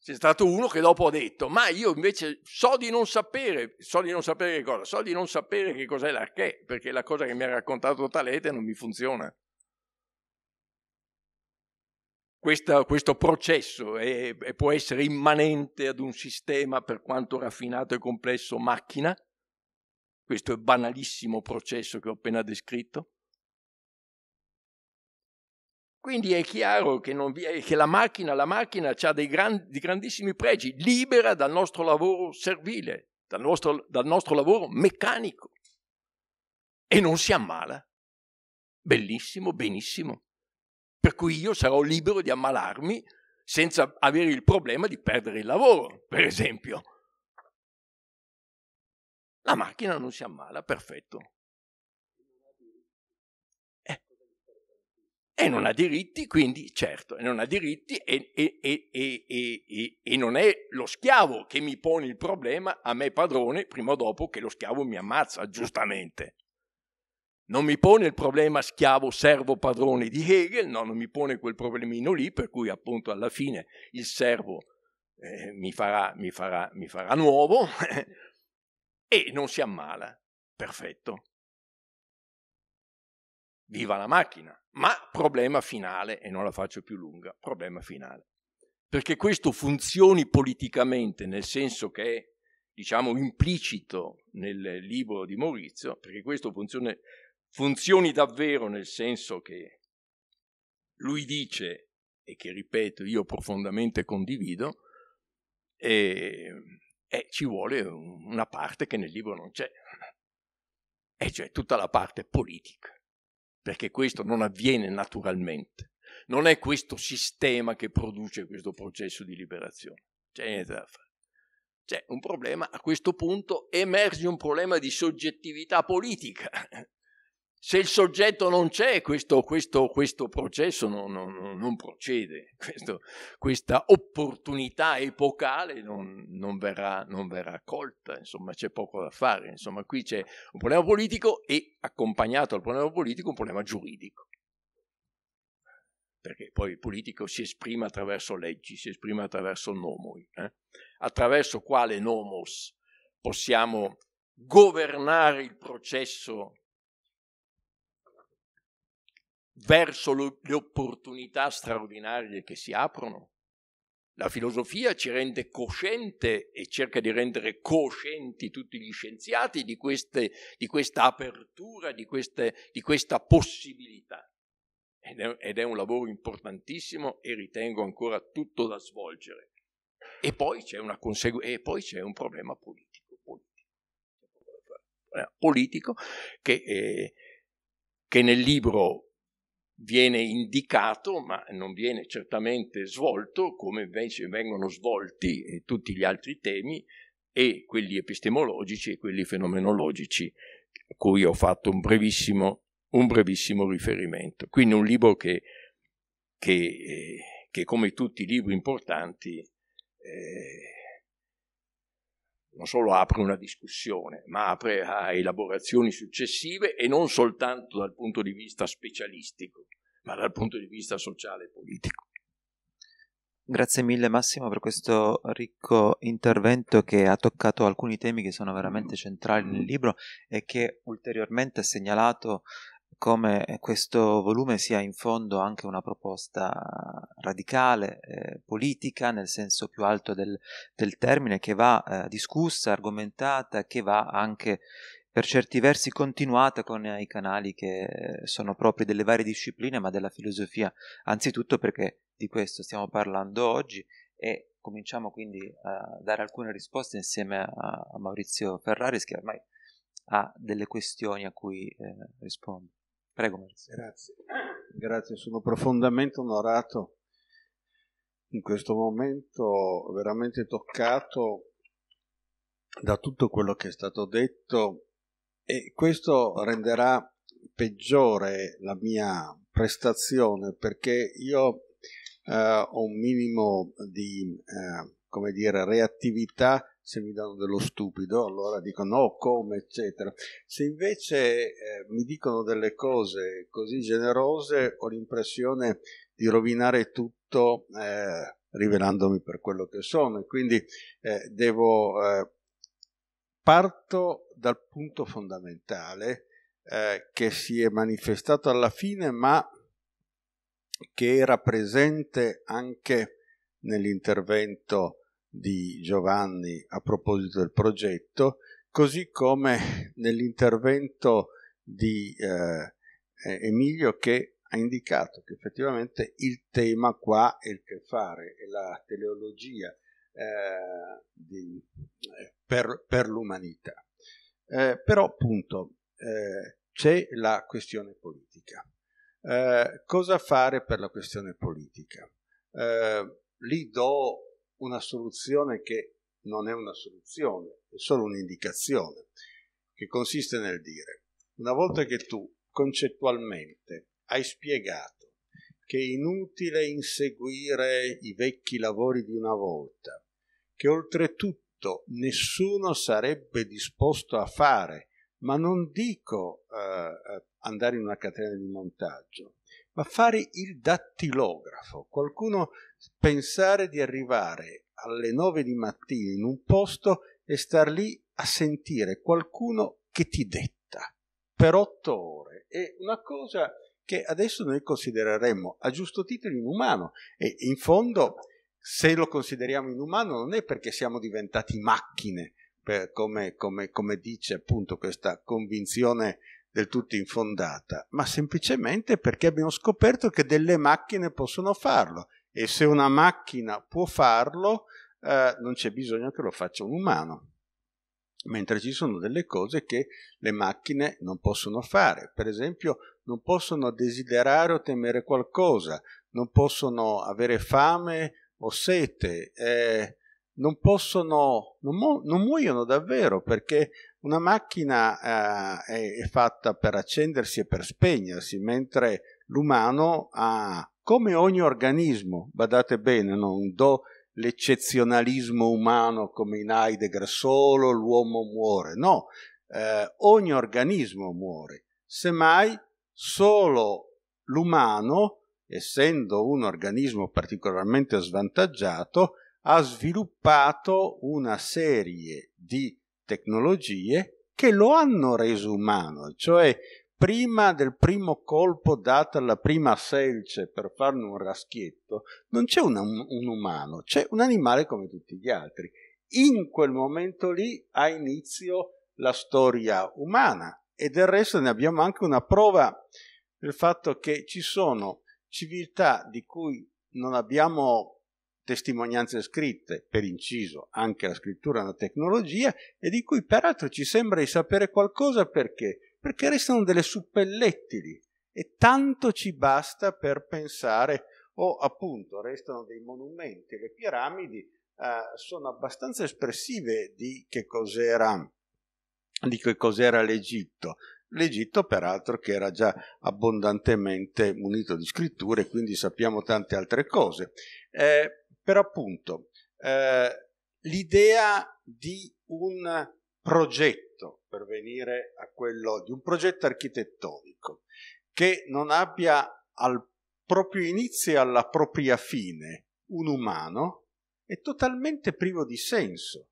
C'è stato uno che dopo ha detto, ma io invece so di non sapere, so di non sapere che cosa, so di non sapere che cos'è l'archè, perché la cosa che mi ha raccontato Talete non mi funziona. Questa, questo processo è, è, può essere immanente ad un sistema, per quanto raffinato e complesso, macchina, questo banalissimo processo che ho appena descritto. Quindi è chiaro che, è, che la macchina, la macchina ha dei grandi, grandissimi pregi, libera dal nostro lavoro servile, dal nostro, dal nostro lavoro meccanico. E non si ammala. Bellissimo, benissimo per cui io sarò libero di ammalarmi senza avere il problema di perdere il lavoro, per esempio. La macchina non si ammala, perfetto. Eh. E non ha diritti, quindi certo, non ha diritti e, e, e, e, non è lo schiavo che mi pone il problema, a me padrone, prima o dopo che lo schiavo mi ammazza, giustamente. Non mi pone il problema schiavo, servo, padrone di Hegel, no, non mi pone quel problemino lì, per cui appunto alla fine il servo eh, mi, farà, mi, farà, mi farà nuovo e non si ammala. Perfetto. Viva la macchina, ma problema finale, e non la faccio più lunga, problema finale. Perché questo funzioni politicamente, nel senso che è, diciamo, implicito nel libro di Maurizio, perché questo funziona funzioni davvero nel senso che lui dice, e che ripeto io profondamente condivido, e, ehm, e eh, ci vuole una parte che nel libro non c'è, e eh, cioè tutta la parte politica, perché questo non avviene naturalmente, non è questo sistema che produce questo processo di liberazione, c'è niente da fare. C'è un problema, a questo punto emerge un problema di soggettività politica, se il soggetto non c'è, questo, questo, questo processo non, non, non procede, questo, questa opportunità epocale non, non, verrà, non verrà colta, insomma c'è poco da fare, insomma qui c'è un problema politico e accompagnato al problema politico un problema giuridico perché poi il politico si esprime attraverso leggi, si esprime attraverso nomoi, eh? attraverso quale nomos possiamo governare il processo verso le opportunità straordinarie che si aprono. La filosofia ci rende cosciente e cerca di rendere coscienti tutti gli scienziati di, queste, di questa apertura, di, queste, di questa possibilità. Ed è, ed è un lavoro importantissimo e ritengo ancora tutto da svolgere. E poi c'è, una consegu- e poi c'è un problema politico, politico, politico eh, che, eh, che nel libro viene indicato, ma non viene certamente svolto, come invece vengono svolti eh, tutti gli altri temi, e quelli epistemologici e quelli fenomenologici, a cui ho fatto un brevissimo, un brevissimo riferimento. Quindi un libro che, che, eh, che come tutti i libri importanti, eh, non solo apre una discussione, ma apre a elaborazioni successive e non soltanto dal punto di vista specialistico, ma dal punto di vista sociale e politico. Grazie mille Massimo per questo ricco intervento che ha toccato alcuni temi che sono veramente mm-hmm. centrali nel mm-hmm. libro e che ulteriormente ha segnalato come questo volume sia in fondo anche una proposta radicale, eh, politica, nel senso più alto del, del termine, che va eh, discussa, argomentata, che va anche per certi versi continuata con i canali che sono propri delle varie discipline, ma della filosofia, anzitutto perché di questo stiamo parlando oggi e cominciamo quindi a dare alcune risposte insieme a, a Maurizio Ferraris che ormai ha delle questioni a cui eh, risponde. Prego Grazie. Grazie, sono profondamente onorato in questo momento, veramente toccato da tutto quello che è stato detto e questo renderà peggiore la mia prestazione perché io eh, ho un minimo di eh, come dire reattività se mi danno dello stupido, allora dico no, oh, come, eccetera. Se invece eh, mi dicono delle cose così generose, ho l'impressione di rovinare tutto eh, rivelandomi per quello che sono e quindi eh, devo, eh, parto dal punto fondamentale eh, che si è manifestato alla fine, ma che era presente anche nell'intervento di Giovanni a proposito del progetto, così come nell'intervento di eh, eh, Emilio che ha indicato che effettivamente il tema qua è il che fare, è la teleologia eh, di, eh, per, per, l'umanità. Eh, però appunto eh, c'è la questione politica. Eh, cosa fare per la questione politica? lì do una soluzione che non è una soluzione, è solo un'indicazione, che consiste nel dire, una volta che tu concettualmente hai spiegato che è inutile inseguire i vecchi lavori di una volta, che oltretutto nessuno sarebbe disposto a fare, ma non dico eh, eh andare in una catena di montaggio, ma fare il dattilografo, qualcuno pensare di arrivare alle nove di mattina in un posto e star lì a sentire qualcuno che ti detta per otto ore. È una cosa che adesso noi considereremmo a giusto titolo inumano e in fondo se lo consideriamo inumano non è perché siamo diventati macchine, per, come, come, come, dice appunto questa convinzione del tutto infondata, ma semplicemente perché abbiamo scoperto che delle macchine possono farlo e se una macchina può farlo eh, non c'è bisogno che lo faccia un umano. Mentre ci sono delle cose che le macchine non possono fare, per esempio non possono desiderare o temere qualcosa, non possono avere fame o sete, eh, non possono, non, mu- non muoiono davvero perché una macchina eh, è, fatta per accendersi e per spegnersi, mentre l'umano ha, come ogni organismo, badate bene, non do l'eccezionalismo umano come in Heidegger, solo l'uomo muore, no, eh, ogni organismo muore, semmai solo l'umano, essendo un organismo particolarmente svantaggiato, ha sviluppato una serie di tecnologie che lo hanno reso umano, cioè prima del primo colpo dato alla prima selce per farne un raschietto, non c'è un, un umano, c'è un animale come tutti gli altri. In quel momento lì ha inizio la storia umana e del resto ne abbiamo anche una prova del fatto che ci sono civiltà di cui non abbiamo testimonianze scritte, per inciso anche la scrittura è una tecnologia, e di cui peraltro ci sembra di sapere qualcosa perché? Perché restano delle suppellettili e tanto ci basta per pensare, o appunto restano dei monumenti, le piramidi eh, sono abbastanza espressive di che cos'era, di che cos'era l'Egitto. L'Egitto, peraltro, che era già abbondantemente munito di scritture, quindi sappiamo tante altre cose. Eh, per appunto eh, l'idea di un progetto, per venire a quello di un progetto architettonico, che non abbia al proprio inizio e alla propria fine un umano, è totalmente privo di senso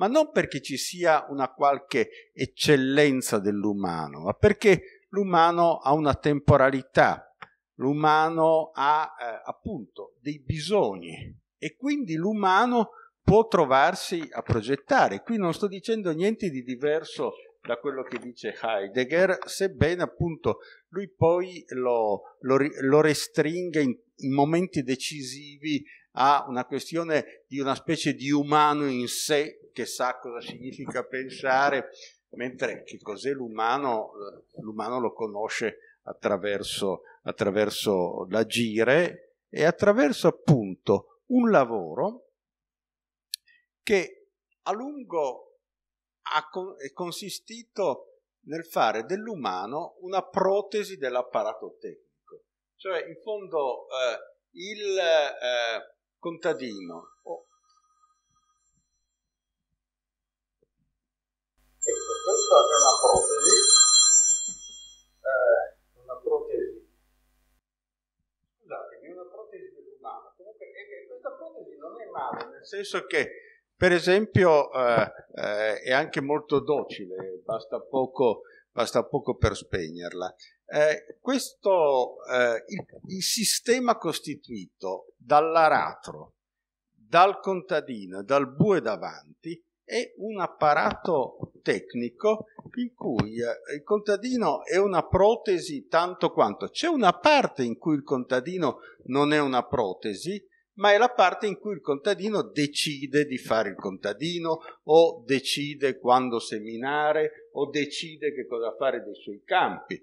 ma non perché ci sia una qualche eccellenza dell'umano, ma perché l'umano ha una temporalità, l'umano ha eh, appunto dei bisogni e quindi l'umano può trovarsi a progettare. Qui non sto dicendo niente di diverso da quello che dice Heidegger, sebbene appunto lui poi lo, lo, lo restringe in, in, momenti decisivi a una questione di una specie di umano in sé che sa cosa significa pensare, mentre che cos'è l'umano, eh, l'umano lo conosce attraverso, attraverso l'agire e attraverso appunto un lavoro che a lungo è consistito nel fare dell'umano una protesi dell'apparato tecnico. Cioè, in fondo, eh, il eh, contadino... Oh. Ecco, questa è una protesi... Eh non è male, nel senso che per esempio eh, eh, è anche molto docile, basta poco, basta poco per spegnerla. Eh, questo, eh, il, il, sistema costituito dall'aratro, dal contadino, dal bue davanti, è un apparato tecnico in cui eh, il contadino è una protesi tanto quanto. C'è una parte in cui il contadino non è una protesi, ma è la parte in cui il contadino decide di fare il contadino o decide quando seminare o decide che cosa fare dei suoi campi.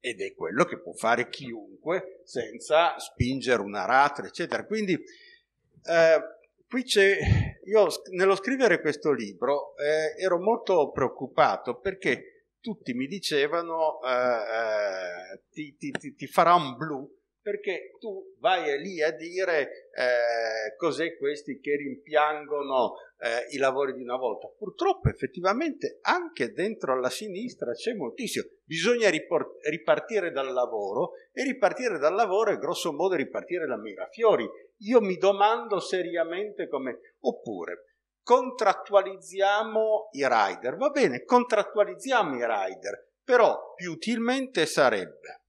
Ed è quello che può fare chiunque senza spingere una ratra, eccetera. Quindi eh, qui c'è, io nello scrivere questo libro eh, ero molto preoccupato perché tutti mi dicevano eh, eh ti, ti, ti, ti farà un blu perché tu vai lì a dire eh, cos'è questi che rimpiangono eh, i lavori di una volta. Purtroppo effettivamente anche dentro alla sinistra c'è moltissimo. Bisogna riport- ripartire dal lavoro e ripartire dal lavoro è grosso modo ripartire da Mirafiori. Io mi domando seriamente come... Oppure contrattualizziamo i rider, va bene, contrattualizziamo i rider, però più utilmente sarebbe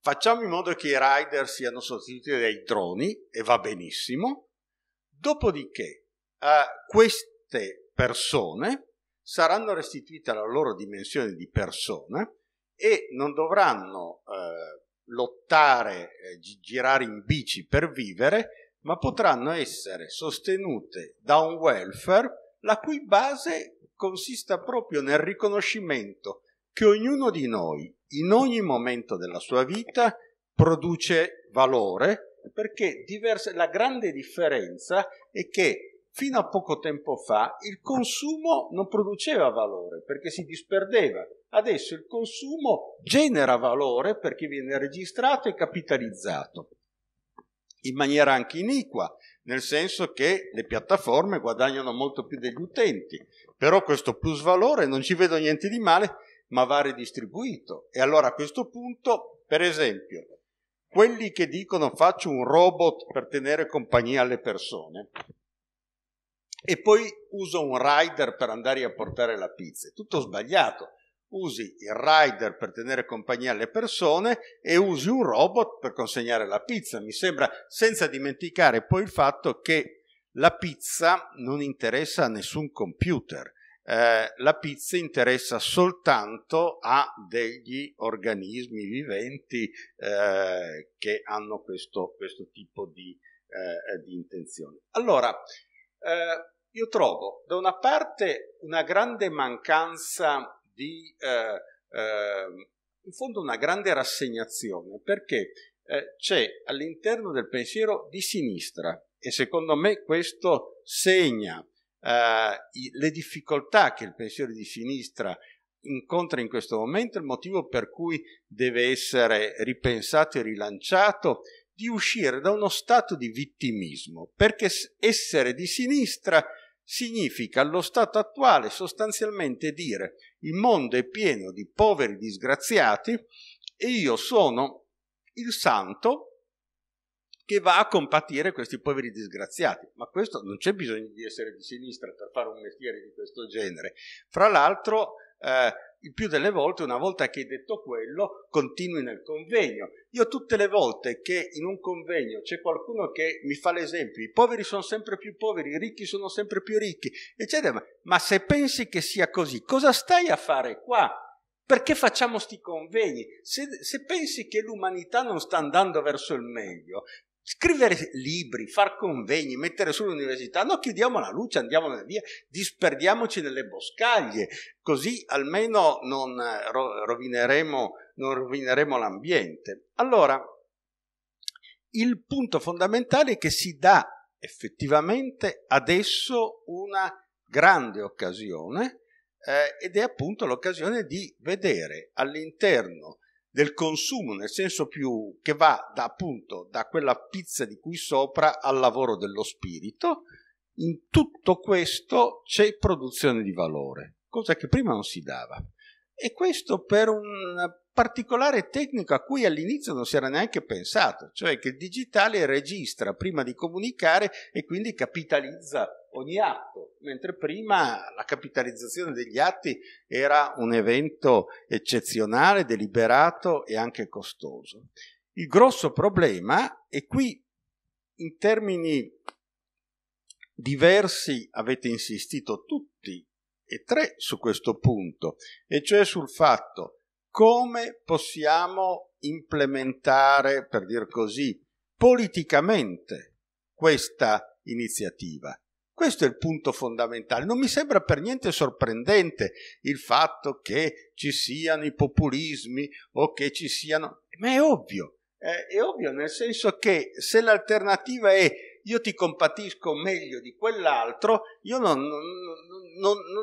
Facciamo in modo che i rider siano sostituiti dai droni e va benissimo. Dopodiché eh, queste persone saranno restituite alla loro dimensione di persona e non dovranno eh, lottare, eh, girare in bici per vivere, ma potranno essere sostenute da un welfare la cui base consista proprio nel riconoscimento che ognuno di noi in ogni momento della sua vita produce valore perché diverse, la grande differenza è che fino a poco tempo fa il consumo non produceva valore perché si disperdeva. Adesso il consumo genera valore perché viene registrato e capitalizzato in maniera anche iniqua, nel senso che le piattaforme guadagnano molto più degli utenti, però questo plus valore non ci vedo niente di male ma va ridistribuito. E allora a questo punto, per esempio, quelli che dicono faccio un robot per tenere compagnia alle persone e poi uso un rider per andare a portare la pizza, è tutto sbagliato. Usi il rider per tenere compagnia alle persone e usi un robot per consegnare la pizza, mi sembra, senza dimenticare poi il fatto che la pizza non interessa a nessun computer eh, la pizza interessa soltanto a degli organismi viventi eh, che hanno questo, questo tipo di, eh, di, intenzione. Allora, eh, io trovo da una parte una grande mancanza di, eh, ehm, in fondo una grande rassegnazione, perché c'è all'interno del pensiero di sinistra, e secondo me questo segna eh, le difficoltà che il pensiero di sinistra incontra in questo momento, il motivo per cui deve essere ripensato e rilanciato, di uscire da uno stato di vittimismo, perché essere di sinistra significa allo stato attuale sostanzialmente dire il mondo è pieno di poveri disgraziati e io sono il santo che va a compatire questi poveri disgraziati. Ma questo non c'è bisogno di essere di sinistra per fare un mestiere di questo genere. Fra l'altro, eh, il più delle volte, una volta che hai detto quello, continui nel convegno. Io tutte le volte che in un convegno c'è qualcuno che mi fa l'esempio, i poveri sono sempre più poveri, i ricchi sono sempre più ricchi, eccetera, ma, ma se pensi che sia così, cosa stai a fare qua? Perché facciamo sti convegni? Se, se pensi che l'umanità non sta andando verso il meglio, scrivere libri, far convegni, mettere sull'università, no, chiudiamo la luce, andiamo via, disperdiamoci nelle boscaglie, così almeno non eh, rovineremo, non rovineremo l'ambiente. Allora, il punto fondamentale è che si dà effettivamente adesso una grande occasione eh, ed è appunto l'occasione di vedere all'interno del consumo, nel senso più che va da, appunto da quella pizza di qui sopra al lavoro dello spirito, in tutto questo c'è produzione di valore, cosa che prima non si dava. E questo per un particolare tecnico a cui all'inizio non si era neanche pensato, cioè che il digitale registra prima di comunicare e quindi capitalizza ogni atto, mentre prima la capitalizzazione degli atti era un evento eccezionale, deliberato e anche costoso. Il grosso problema, e qui in termini diversi avete insistito tutti e tre su questo punto, e cioè sul fatto come possiamo implementare, per dir così, politicamente questa iniziativa. Questo è il punto fondamentale. Non mi sembra per niente sorprendente il fatto che ci siano i populismi o che ci siano... Ma è ovvio, eh, è ovvio nel senso che se l'alternativa è io ti compatisco meglio di quell'altro, io non, non,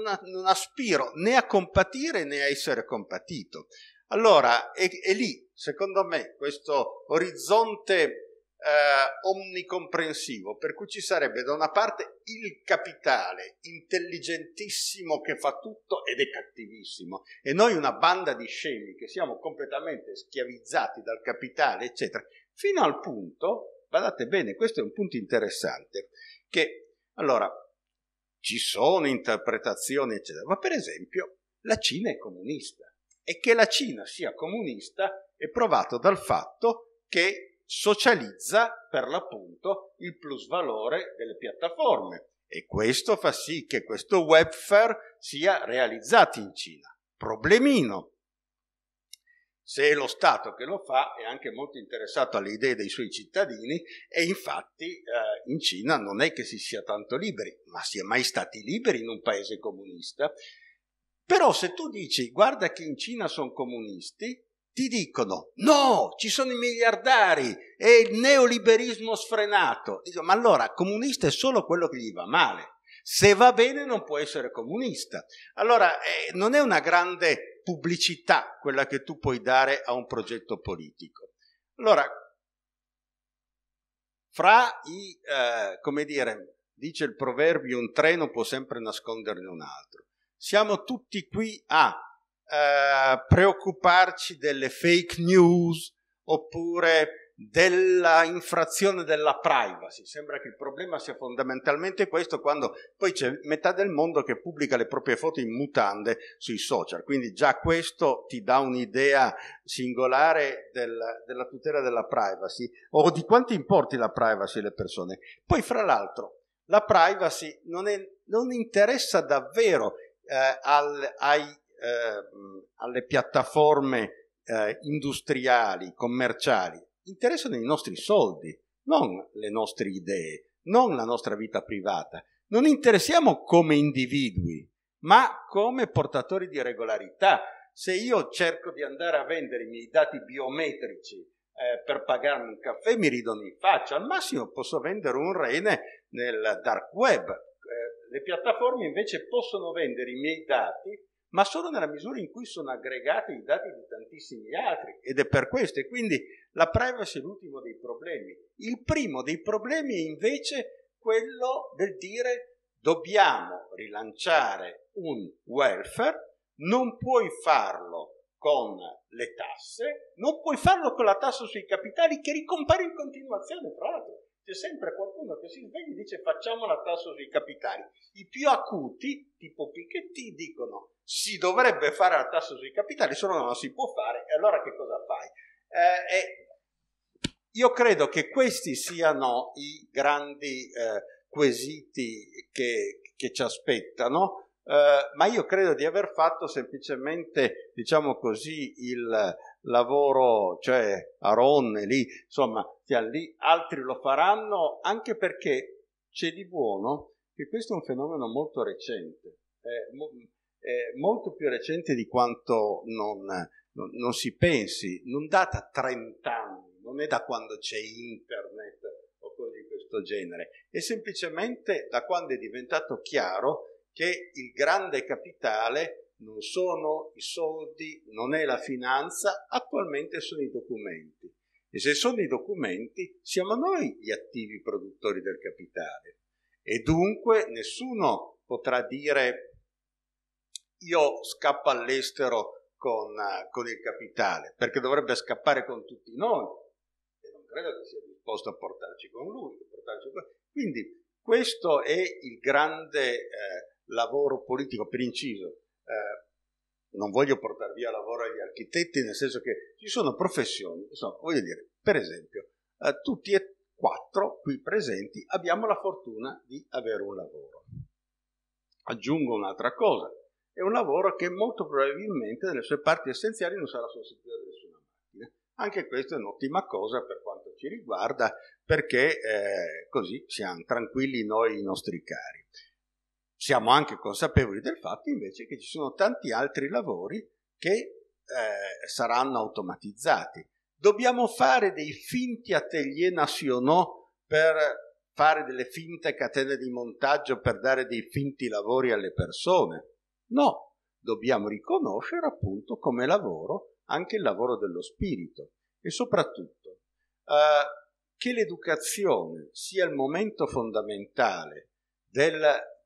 non, non aspiro né a compatire né a essere compatito. Allora, è, è lì, secondo me, questo orizzonte eh, omnicomprensivo, per cui ci sarebbe da una parte il capitale intelligentissimo che fa tutto ed è cattivissimo, e noi una banda di scemi che siamo completamente schiavizzati dal capitale, eccetera, fino al punto, guardate bene, questo è un punto interessante, che allora ci sono interpretazioni, eccetera, ma per esempio la Cina è comunista e che la Cina sia comunista è provato dal fatto che socializza per l'appunto il plusvalore delle piattaforme e questo fa sì che questo welfare sia realizzato in Cina. Problemino. Se è lo Stato che lo fa è anche molto interessato alle idee dei suoi cittadini e infatti eh, in Cina non è che si sia tanto liberi, ma si è mai stati liberi in un paese comunista. Però se tu dici guarda che in Cina sono comunisti, ti dicono no, ci sono i miliardari e il neoliberismo sfrenato. Dico, ma allora comunista è solo quello che gli va male. Se va bene non può essere comunista. Allora eh, non è una grande pubblicità quella che tu puoi dare a un progetto politico. Allora, fra i, eh, come dire, dice il proverbio, un treno può sempre nasconderne un altro. Siamo tutti qui a eh, preoccuparci delle fake news oppure della infrazione della privacy. Sembra che il problema sia fondamentalmente questo quando poi c'è metà del mondo che pubblica le proprie foto in mutande sui social. Quindi già questo ti dà un'idea singolare del, della tutela della privacy o di quanto importi la privacy alle persone. Poi fra l'altro la privacy non, è, non interessa davvero eh, al, ai eh, alle piattaforme eh, industriali, commerciali, interessano i nostri soldi, non le nostre idee, non la nostra vita privata. Non interessiamo come individui, ma come portatori di regolarità. Se io cerco di andare a vendere i miei dati biometrici eh, per pagarmi un caffè, mi ridono in faccia. Al massimo posso vendere un rene nel dark web. Eh, le piattaforme invece possono vendere i miei dati ma solo nella misura in cui sono aggregati i dati di tantissimi altri ed è per questo e quindi la privacy è l'ultimo dei problemi. Il primo dei problemi è invece quello del dire dobbiamo rilanciare un welfare, non puoi farlo con le tasse, non puoi farlo con la tassa sui capitali che ricompare in continuazione, tra l'altro c'è sempre qualcuno che si sveglia e dice facciamo una tassa sui capitali. I più acuti, tipo Piketty, dicono si dovrebbe fare la tassa sui capitali, se no non si può fare, e allora che cosa fai? Eh, io credo che questi siano i grandi eh, quesiti che, che, ci aspettano, eh, ma io credo di aver fatto semplicemente, diciamo così, il lavoro, cioè Ronne lì, insomma, lì, altri lo faranno anche perché c'è di buono che questo è un fenomeno molto recente, è, mo- è molto più recente di quanto non, non, non si pensi, non data 30 anni, non è da quando c'è internet o cose di questo genere, è semplicemente da quando è diventato chiaro che il grande capitale non sono i soldi, non è la finanza, attualmente sono i documenti. E se sono i documenti, siamo noi gli attivi produttori del capitale. E dunque nessuno potrà dire io scappo all'estero con, con il capitale, perché dovrebbe scappare con tutti noi. E non credo che sia disposto a portarci con lui. Portarci con... Quindi questo è il grande eh, lavoro politico, per inciso eh, non voglio portare via lavoro agli architetti, nel senso che ci sono professioni, insomma, voglio dire, per esempio, eh, tutti e quattro qui presenti abbiamo la fortuna di avere un lavoro. Aggiungo un'altra cosa, è un lavoro che molto probabilmente nelle sue parti essenziali non sarà sostituito da nessuna macchina. Anche questa è un'ottima cosa per quanto ci riguarda, perché eh, così siamo tranquilli noi i nostri cari. Siamo anche consapevoli del fatto invece che ci sono tanti altri lavori che eh, saranno automatizzati. Dobbiamo fare dei finti atelier nationaux per fare delle finte catene di montaggio per dare dei finti lavori alle persone. No, dobbiamo riconoscere appunto come lavoro anche il lavoro dello spirito e soprattutto eh, che l'educazione sia il momento fondamentale del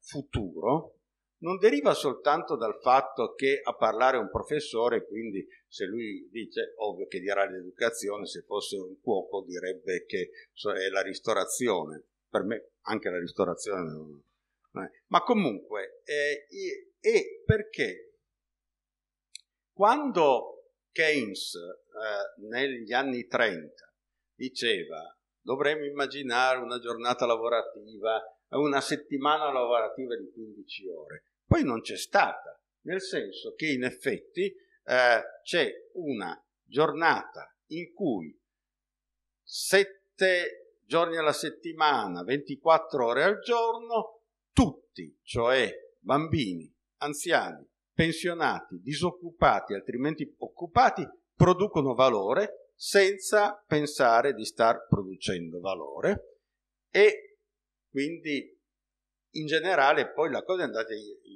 futuro non deriva soltanto dal fatto che a parlare un professore, quindi se lui dice, ovvio che dirà l'educazione, se fosse un cuoco direbbe che è la ristorazione, per me anche la ristorazione Ma comunque, è, eh, e perché quando Keynes eh, negli anni 30 diceva dovremmo immaginare una giornata lavorativa una settimana lavorativa di 15 ore. Poi non c'è stata, nel senso che in effetti eh, c'è una giornata in cui 7 giorni alla settimana, 24 ore al giorno, tutti, cioè bambini, anziani, pensionati, disoccupati, altrimenti occupati, producono valore senza pensare di star producendo valore e quindi in generale poi la cosa è andata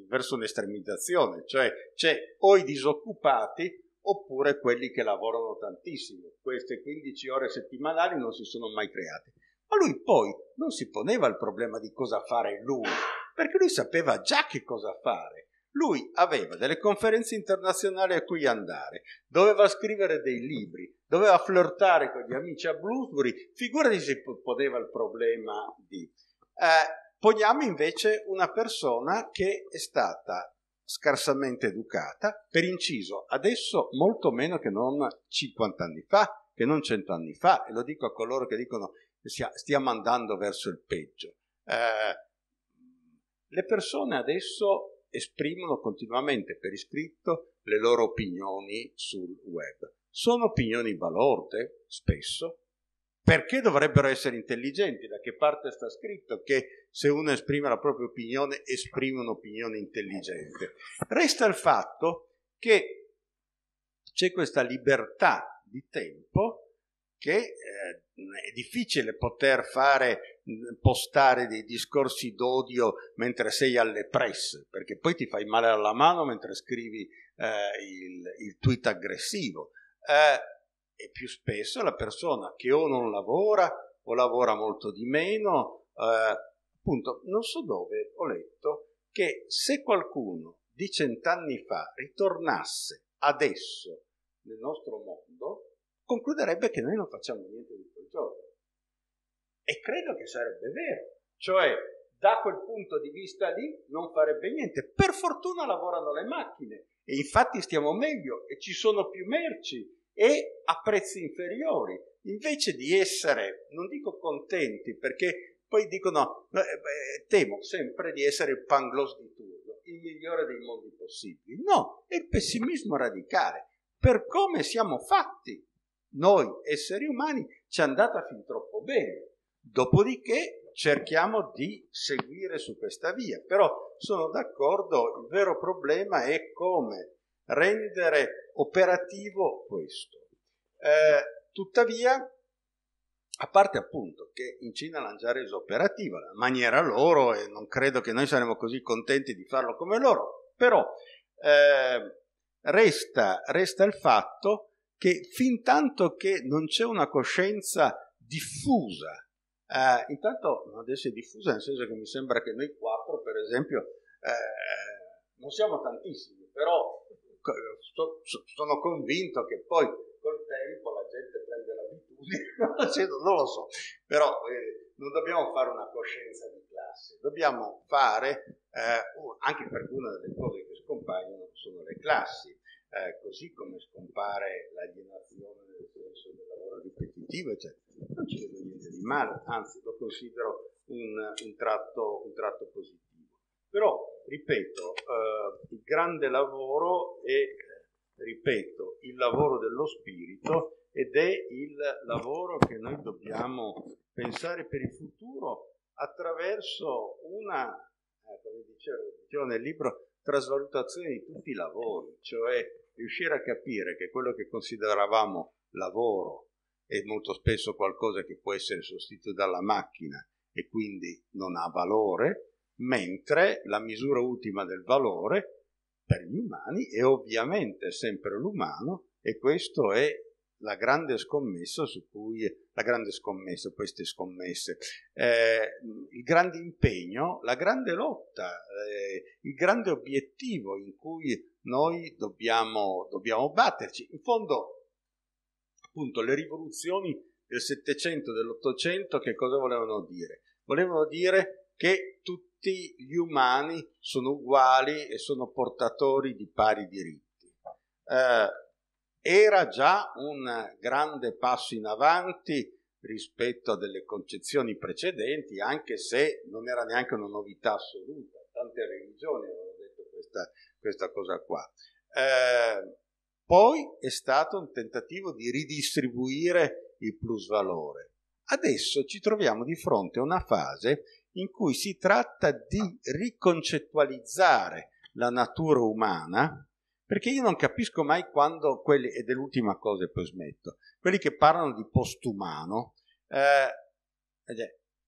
verso un'estremizzazione, cioè c'è o i disoccupati oppure quelli che lavorano tantissimo. Queste 15 ore settimanali non si sono mai create. Ma lui poi non si poneva il problema di cosa fare lui, perché lui sapeva già che cosa fare. Lui aveva delle conferenze internazionali a cui andare, doveva scrivere dei libri, doveva flirtare con gli amici a Bloomsbury, figurati se poneva il problema di... Eh, poniamo invece una persona che è stata scarsamente educata, per inciso, adesso molto meno che non 50 anni fa, che non 100 anni fa, e lo dico a coloro che dicono che stiamo andando verso il peggio. Eh, le persone adesso esprimono continuamente per iscritto le loro opinioni sul web. Sono opinioni balorde, spesso, perché dovrebbero essere intelligenti? Da che parte sta scritto che se uno esprime la propria opinione esprime un'opinione intelligente? Resta il fatto che c'è questa libertà di tempo che eh, è difficile poter fare, postare dei discorsi d'odio mentre sei alle presse, perché poi ti fai male alla mano mentre scrivi eh, il, il, tweet aggressivo. Eh, e più spesso la persona che o non lavora o lavora molto di meno, eh, appunto, non so dove ho letto che se qualcuno di cent'anni fa ritornasse adesso nel nostro mondo, concluderebbe che noi non facciamo niente di quel giorno. E credo che sarebbe vero. Cioè, da quel punto di vista lì non farebbe niente. Per fortuna lavorano le macchine e infatti stiamo meglio e ci sono più merci e a prezzi inferiori. Invece di essere, non dico contenti, perché poi dicono, eh, temo sempre di essere il pangloss di turno, il migliore dei mondi possibili. No, è il pessimismo radicale. Per come siamo fatti, noi esseri umani, ci è andata fin troppo bene. Dopodiché cerchiamo di seguire su questa via. Però sono d'accordo, il vero problema è come rendere operativo questo. Eh, tuttavia, a parte appunto che in Cina l'hanno già reso operativa, la maniera loro, e non credo che noi saremmo così contenti di farlo come loro, però eh, resta, resta il fatto che fin tanto che non c'è una coscienza diffusa, eh, intanto adesso è diffusa nel senso che mi sembra che noi quattro, per esempio, eh, non siamo tantissimi, però sto, sono convinto che poi col tempo la gente prende l'abitudine, non lo so, però eh, non dobbiamo fare una coscienza di classe, dobbiamo fare, eh, anche perché una delle cose che scompaiono sono le classi, eh, così come scompare l'alienazione nel senso del lavoro ripetitivo, eccetera. Non ci vedo niente di male, anzi lo considero un, un, tratto, un tratto positivo. Però, ripeto, eh, il grande lavoro è, ripeto, il lavoro dello spirito ed è il lavoro che noi dobbiamo pensare per il futuro attraverso una, eh, come dicevo, dicevo nel libro, trasvalutazione di tutti i lavori, cioè riuscire a capire che quello che consideravamo lavoro è molto spesso qualcosa che può essere sostituito dalla macchina e quindi non ha valore, mentre la misura ultima del valore per gli umani è ovviamente sempre l'umano e questo è la grande scommessa su cui la grande scommessa, queste scommesse, eh, il grande impegno, la grande lotta, eh, il grande obiettivo in cui noi dobbiamo, dobbiamo batterci. In fondo, appunto, le rivoluzioni del Settecento, dell'Ottocento, che cosa volevano dire? Volevano dire che tutti tutti gli umani sono uguali e sono portatori di pari diritti. Eh, era già un grande passo in avanti rispetto a delle concezioni precedenti, anche se non era neanche una novità assoluta, tante religioni avevano detto questa, questa cosa qua. Eh, poi è stato un tentativo di ridistribuire il plusvalore. Adesso ci troviamo di fronte a una fase in cui si tratta di riconcettualizzare la natura umana, perché io non capisco mai quando quelli, ed è l'ultima cosa e poi smetto, quelli che parlano di postumano, eh,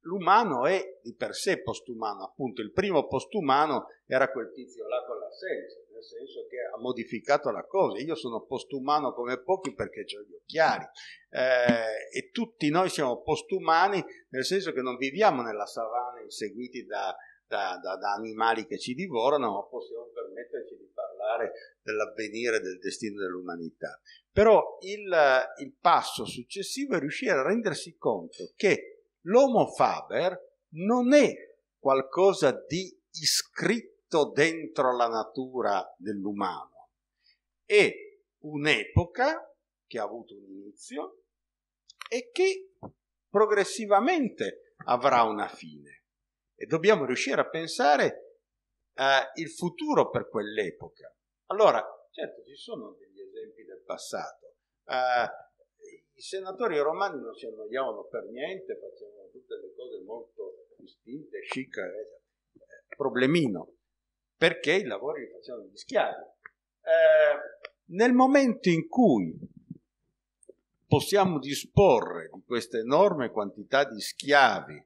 l'umano è di per sé postumano, appunto il primo postumano era quel tizio là con la senza, senso che ha modificato la cosa. Io sono postumano come pochi perché ho gli occhiali eh, e tutti noi siamo postumani nel senso che non viviamo nella savana inseguiti da, da, da, da animali che ci divorano, ma possiamo permetterci di parlare dell'avvenire, del destino dell'umanità. Però il, il passo successivo è riuscire a rendersi conto che l'homo faber non è qualcosa di iscritto insito dentro la natura dell'umano e un'epoca che ha avuto un inizio e che progressivamente avrà una fine. E dobbiamo riuscire a pensare eh, il futuro per quell'epoca. Allora, certo, ci sono degli esempi del passato. Eh, I senatori romani non si annoiavano per niente, facevano tutte le cose molto distinte, chic, eh, problemino perché i lavori li facevano gli schiavi. Eh, nel momento in cui possiamo disporre di questa enorme quantità di schiavi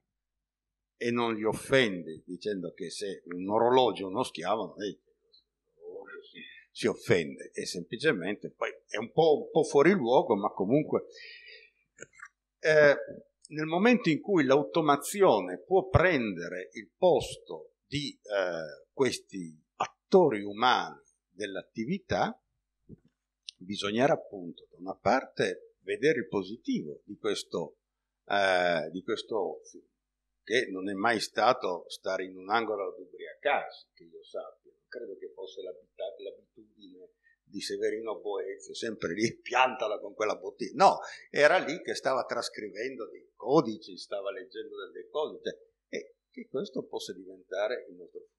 e non li offende dicendo che se un orologio è uno schiavo non è che si, offende, è semplicemente, poi è un po', un po fuori luogo, ma comunque eh, nel momento in cui l'automazione può prendere il posto di... Eh, questi attori umani dell'attività, bisognerà appunto da una parte vedere il positivo di questo, eh, di questo ozio, che non è mai stato stare in un angolo ad ubriacarsi, che io sappia, credo che fosse l'abitudine di Severino Boezio, sempre lì piantala con quella bottiglia. No, era lì che stava trascrivendo dei codici, stava leggendo delle cose, cioè, e che questo possa diventare il nostro futuro.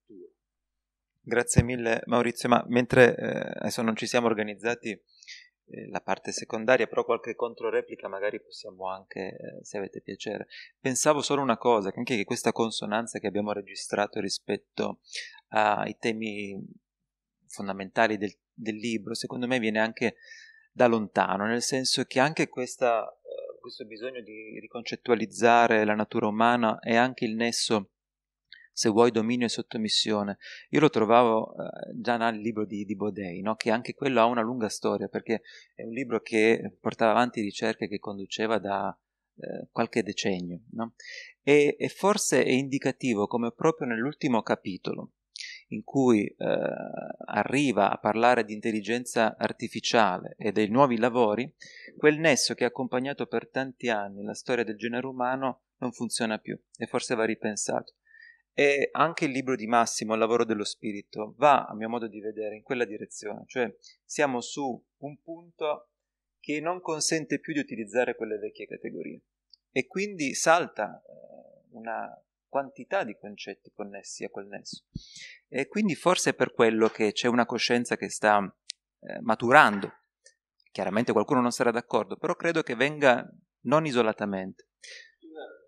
Grazie mille Maurizio, ma mentre eh, adesso non ci siamo organizzati eh, la parte secondaria, però qualche controreplica magari possiamo anche, eh, se avete piacere. Pensavo solo una cosa, che anche che questa consonanza che abbiamo registrato rispetto ai temi fondamentali del, del libro, secondo me viene anche da lontano, nel senso che anche questa, eh, questo bisogno di riconcettualizzare la natura umana e anche il nesso se vuoi dominio e sottomissione. Io lo trovavo eh, già nel libro di, di Baudet, no? che anche quello ha una lunga storia, perché è un libro che portava avanti ricerche che conduceva da eh, qualche decennio. No? E, e, forse è indicativo come proprio nell'ultimo capitolo, in cui eh, arriva a parlare di intelligenza artificiale e dei nuovi lavori, quel nesso che ha accompagnato per tanti anni la storia del genere umano non funziona più e forse va ripensato. E anche il libro di Massimo, Il lavoro dello spirito, va, a mio modo di vedere, in quella direzione, cioè siamo su un punto che non consente più di utilizzare quelle vecchie categorie e quindi salta eh, una quantità di concetti connessi a quel nesso. E quindi forse è per quello che c'è una coscienza che sta eh, maturando. Chiaramente qualcuno non sarà d'accordo, però credo che venga non isolatamente.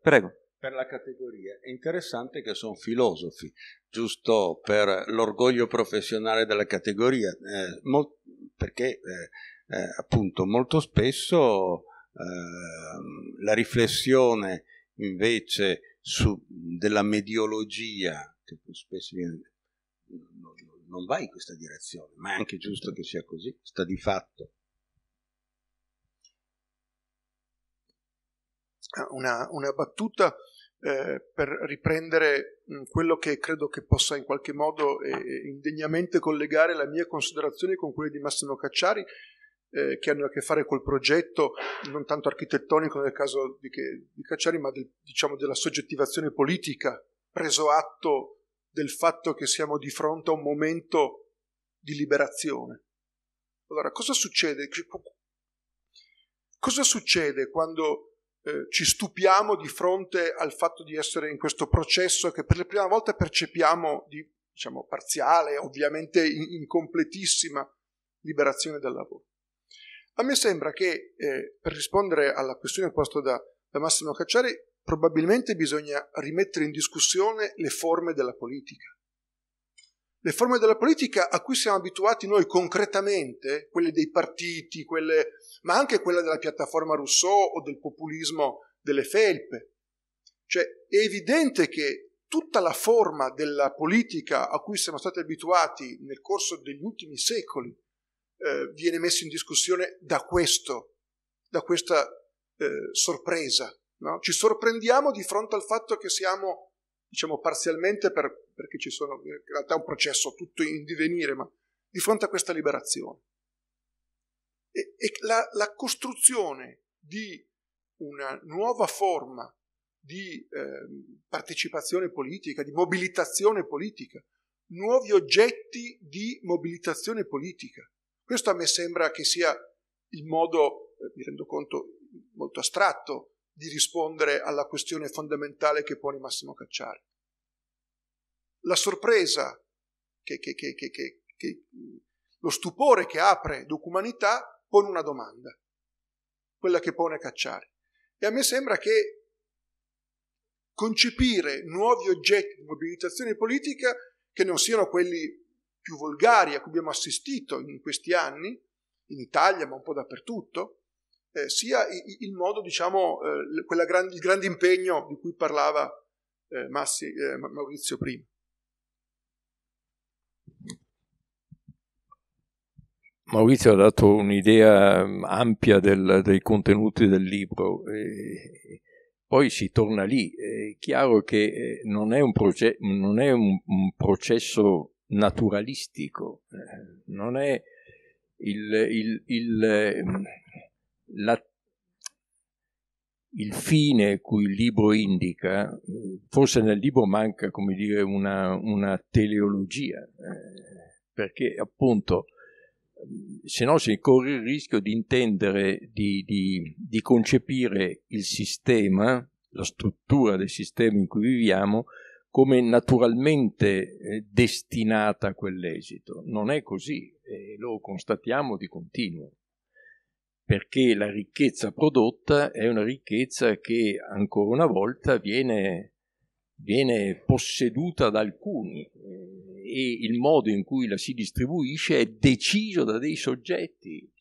Prego per la categoria. È interessante che sono filosofi, giusto per l'orgoglio professionale della categoria, eh, mo- perché eh, eh, appunto molto spesso ehm, la riflessione invece su, della mediologia, che spesso viene, non va in questa direzione, ma è anche giusto che sia così, sta di fatto. Ah, una, una, battuta eh, per riprendere mh, mm, quello che credo che possa in qualche modo eh, eh, indegnamente collegare la mia considerazione con quelle di Massimo Cacciari, eh, che hanno a che fare col progetto non tanto architettonico nel caso di, che, di Cacciari, ma del, diciamo della soggettivazione politica, preso atto del fatto che siamo di fronte a un momento di liberazione. Allora, cosa succede? Cosa succede quando eh, ci stupiamo di fronte al fatto di essere in questo processo che per la prima volta percepiamo di, diciamo, parziale, ovviamente incompletissima liberazione dal lavoro. A me sembra che, eh, per rispondere alla questione posta da, da Massimo Cacciari, probabilmente bisogna rimettere in discussione le forme della politica le forme della politica a cui siamo abituati noi concretamente, quelle dei partiti, quelle, ma anche quella della piattaforma Rousseau o del populismo delle felpe. Cioè è evidente che tutta la forma della politica a cui siamo stati abituati nel corso degli ultimi secoli eh, viene messa in discussione da questo, da questa eh, sorpresa. No? Ci sorprendiamo di fronte al fatto che siamo diciamo parzialmente per, perché ci sono in realtà è un processo tutto in divenire, ma di fronte a questa liberazione. E, e la, la, costruzione di una nuova forma di eh, partecipazione politica, di mobilitazione politica, nuovi oggetti di mobilitazione politica. Questo a me sembra che sia il modo, eh, mi rendo conto, molto astratto, di rispondere alla questione fondamentale che pone Massimo Cacciari. La sorpresa, che, che, che, lo stupore che apre Documanità pone una domanda, quella che pone Cacciari. E a me sembra che concepire nuovi oggetti di mobilitazione politica che non siano quelli più volgari a cui abbiamo assistito in questi anni, in Italia ma un po' dappertutto, eh, sia il modo, diciamo, eh, grande, il grande impegno di cui parlava eh, Massi, eh, Maurizio prima. Maurizio ha dato un'idea ehm, ampia del, dei contenuti del libro, poi si torna lì. È chiaro che eh, non è un, proce- non è un, un processo naturalistico, eh, non è il, il, il ehm, la, il fine cui il libro indica, forse nel libro manca come dire, una, una teleologia, eh, perché appunto se no si corre il rischio di intendere, di, di, di concepire il sistema, la struttura del sistema in cui viviamo, come naturalmente eh, destinata a quell'esito. Non è così, e lo constatiamo di continuo perché la ricchezza prodotta è una ricchezza che ancora una volta viene, viene posseduta da alcuni eh, e il modo in cui la si distribuisce è deciso da dei soggetti.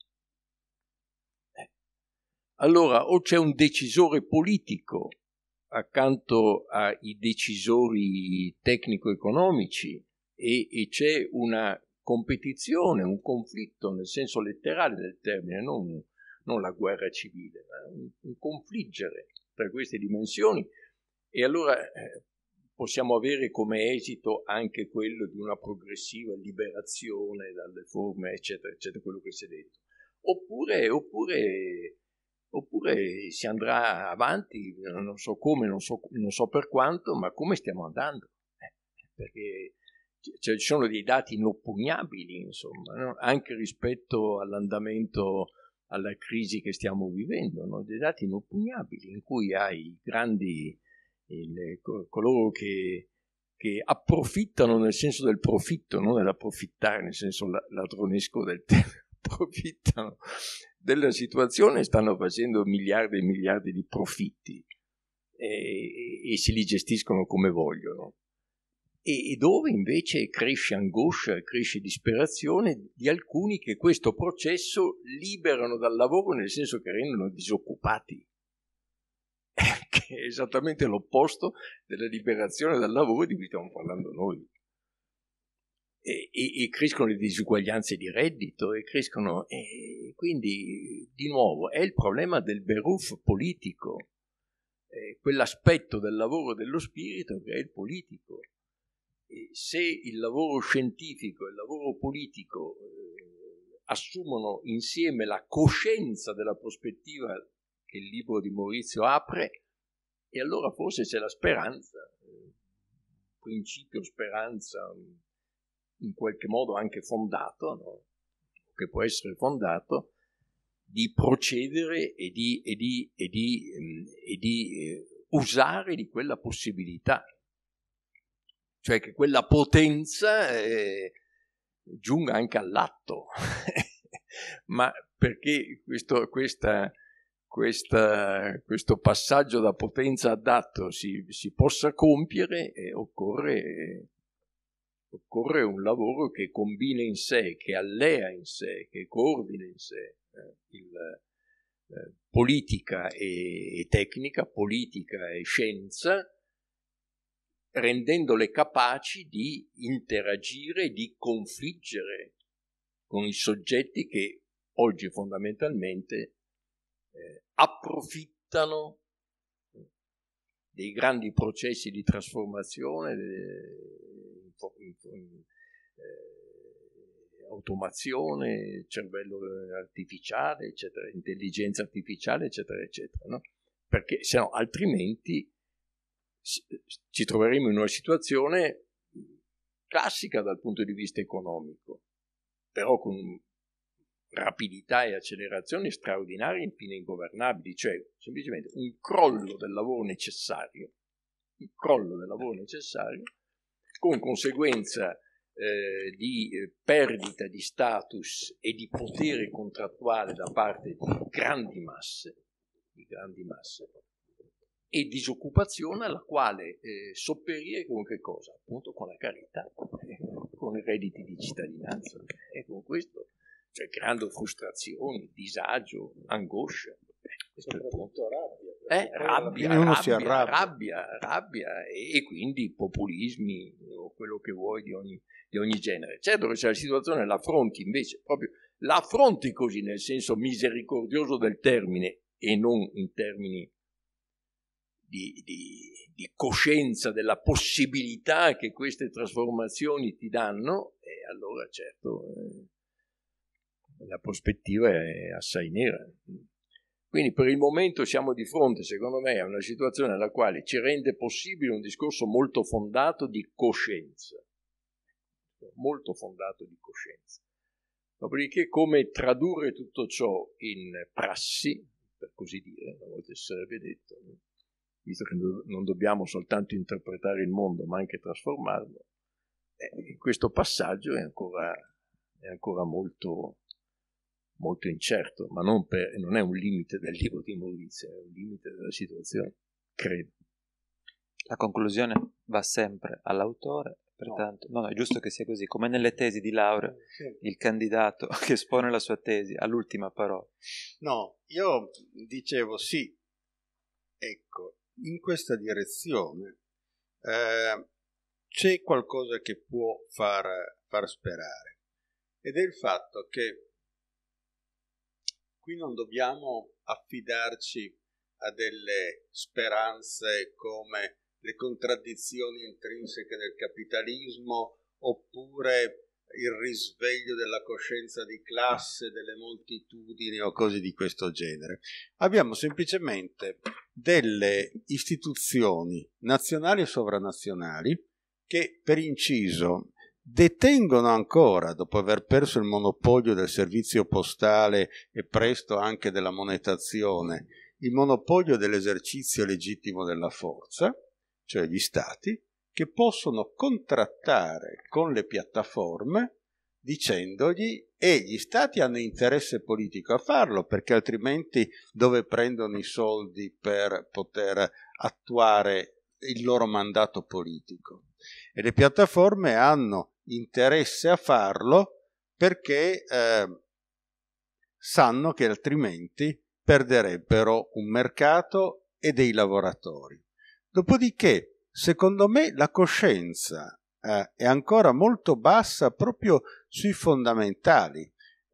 Eh. Allora o c'è un decisore politico accanto ai decisori tecnico-economici e, e c'è una competizione, un conflitto nel senso letterale del termine, non un, non la guerra civile, ma un, un confliggere tra queste dimensioni e allora eh, possiamo avere come esito anche quello di una progressiva liberazione dalle forme, eccetera, eccetera, quello che si è detto. Oppure, oppure, oppure si andrà avanti, non so come, non so, non so per quanto, ma come stiamo andando? Eh, perché cioè, ci sono dei dati inoppugnabili, insomma, no? anche rispetto all'andamento alla crisi che stiamo vivendo, no? dei dati inoppugnabili in cui hai grandi, il, coloro che, che, approfittano nel senso del profitto, non nell'approfittare nel senso ladronesco del tempo, approfittano della situazione e stanno facendo miliardi e miliardi di profitti e, e se li gestiscono come vogliono e, dove invece cresce angoscia cresce disperazione di alcuni che questo processo liberano dal lavoro nel senso che rendono disoccupati, che è esattamente l'opposto della liberazione dal lavoro di cui stiamo parlando noi. E, e, e crescono le disuguaglianze di reddito e crescono e quindi di nuovo è il problema del beruf politico eh, quell'aspetto del lavoro dello spirito che è il politico se il lavoro scientifico e il lavoro politico eh, assumono insieme la coscienza della prospettiva che il libro di Maurizio apre, e allora forse c'è la speranza, un eh, principio speranza mm, in qualche modo anche fondato, no? che può essere fondato, di procedere e di, e di, e di, mm, e di eh, usare di quella possibilità cioè che quella potenza eh, giunga anche all'atto. Ma perché questo, questa, questa, questo passaggio da potenza ad atto si, si possa compiere eh, occorre, eh, occorre, un lavoro che combina in sé, che allea in sé, che coordina in sé eh, il, eh, politica e, e tecnica, politica e scienza, rendendole capaci di interagire, di confliggere con i soggetti che oggi fondamentalmente eh, approfittano dei grandi processi di trasformazione, eh, eh, automazione, cervello eh, artificiale, eccetera, intelligenza artificiale, eccetera, eccetera, no? perché se no altrimenti ci troveremo in una situazione classica dal punto di vista economico, però con rapidità e accelerazione straordinarie infine ingovernabili, cioè semplicemente un crollo del lavoro necessario, un crollo del lavoro necessario con conseguenza eh, di eh, perdita di status e di potere contrattuale da parte di grandi masse, di grandi masse e disoccupazione alla quale eh, sopperire con che cosa? Appunto con la carità, eh, con i redditi di cittadinanza e con questo, cioè creando frustrazioni, disagio, angoscia. Eh, questo è il punto. Eh, rabbia, rabbia, rabbia, rabbia, rabbia e, e, quindi populismi o quello che vuoi di ogni, di ogni genere. Certo che c'è la situazione, la affronti invece, proprio l'affronti così nel senso misericordioso del termine e non in termini di, di, di coscienza della possibilità che queste trasformazioni ti danno, e allora certo eh, la prospettiva è assai nera. Quindi per il momento siamo di fronte, secondo me, a una situazione alla quale ci rende possibile un discorso molto fondato di coscienza. Molto fondato di coscienza. Dopodiché come tradurre tutto ciò in prassi, per così dire, una volta sarebbe detto, visto che non dobbiamo soltanto interpretare il mondo ma anche trasformarlo, eh, questo passaggio è ancora, è ancora molto, molto, incerto, ma non, per, non, è un limite del libro di Maurizio, è un limite della situazione, credo. La conclusione va sempre all'autore, pertanto no. no è giusto che sia così, come nelle tesi di laurea, eh, sì. il candidato che espone la sua tesi all'ultima parola. No, io dicevo sì, ecco, in questa direzione eh, c'è qualcosa che può far, far sperare ed è il fatto che qui non dobbiamo affidarci a delle speranze come le contraddizioni intrinseche del capitalismo oppure il risveglio della coscienza di classe, delle moltitudini o cose di questo genere. Abbiamo semplicemente delle istituzioni nazionali e sovranazionali che, per inciso, detengono ancora, dopo aver perso il monopolio del servizio postale e presto anche della monetazione, il monopolio dell'esercizio legittimo della forza, cioè gli stati, che possono contrattare con le piattaforme dicendogli e gli stati hanno interesse politico a farlo perché altrimenti dove prendono i soldi per poter attuare il loro mandato politico e le piattaforme hanno interesse a farlo perché eh, sanno che altrimenti perderebbero un mercato e dei lavoratori. Dopodiché Secondo me la coscienza eh, è ancora molto bassa proprio sui fondamentali,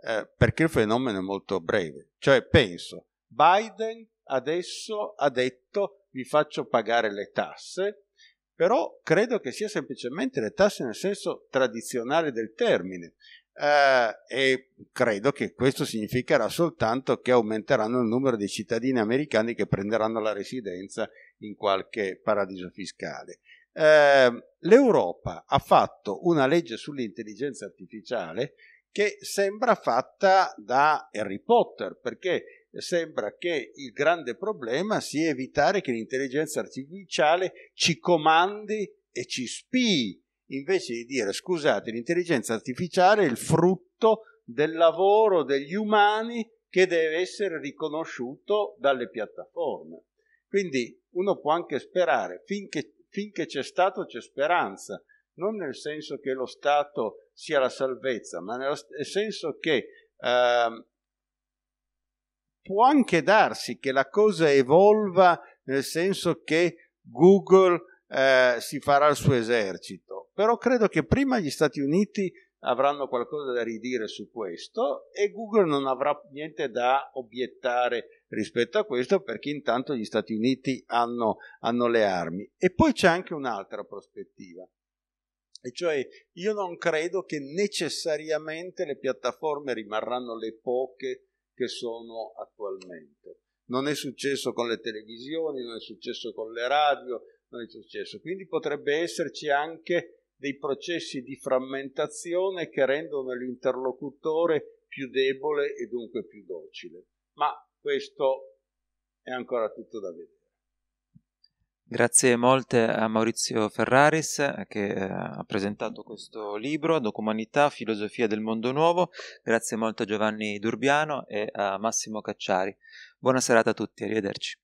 eh, perché il fenomeno è molto breve. Cioè penso, Biden adesso ha detto vi faccio pagare le tasse, però credo che sia semplicemente le tasse nel senso tradizionale del termine. Eh, e credo che questo significherà soltanto che aumenteranno il numero di cittadini americani che prenderanno la residenza in qualche paradiso fiscale. Eh, L'Europa ha fatto una legge sull'intelligenza artificiale che sembra fatta da Harry Potter, perché sembra che il grande problema sia evitare che l'intelligenza artificiale ci comandi e ci spii, invece di dire scusate, l'intelligenza artificiale è il frutto del lavoro degli umani che deve essere riconosciuto dalle piattaforme. Quindi uno può anche sperare, finché, finché c'è Stato c'è speranza, non nel senso che lo Stato sia la salvezza, ma nel senso che eh, può anche darsi che la cosa evolva nel senso che Google eh, si farà il suo esercito, però credo che prima gli Stati Uniti avranno qualcosa da ridire su questo e Google non avrà niente da obiettare rispetto a questo perché intanto gli Stati Uniti hanno, hanno le armi. E poi c'è anche un'altra prospettiva. E cioè io non credo che necessariamente le piattaforme rimarranno le poche che sono attualmente. Non è successo con le televisioni, non è successo con le radio, non è successo. Quindi potrebbe esserci anche dei processi di frammentazione che rendono l'interlocutore più debole e dunque più docile. Ma questo è ancora tutto da vedere. Grazie molte a Maurizio Ferraris che eh, ha presentato questo libro, Documanità, Filosofia del Mondo Nuovo. Grazie molto a Giovanni Durbiano e a Massimo Cacciari. Buona serata a tutti, arrivederci.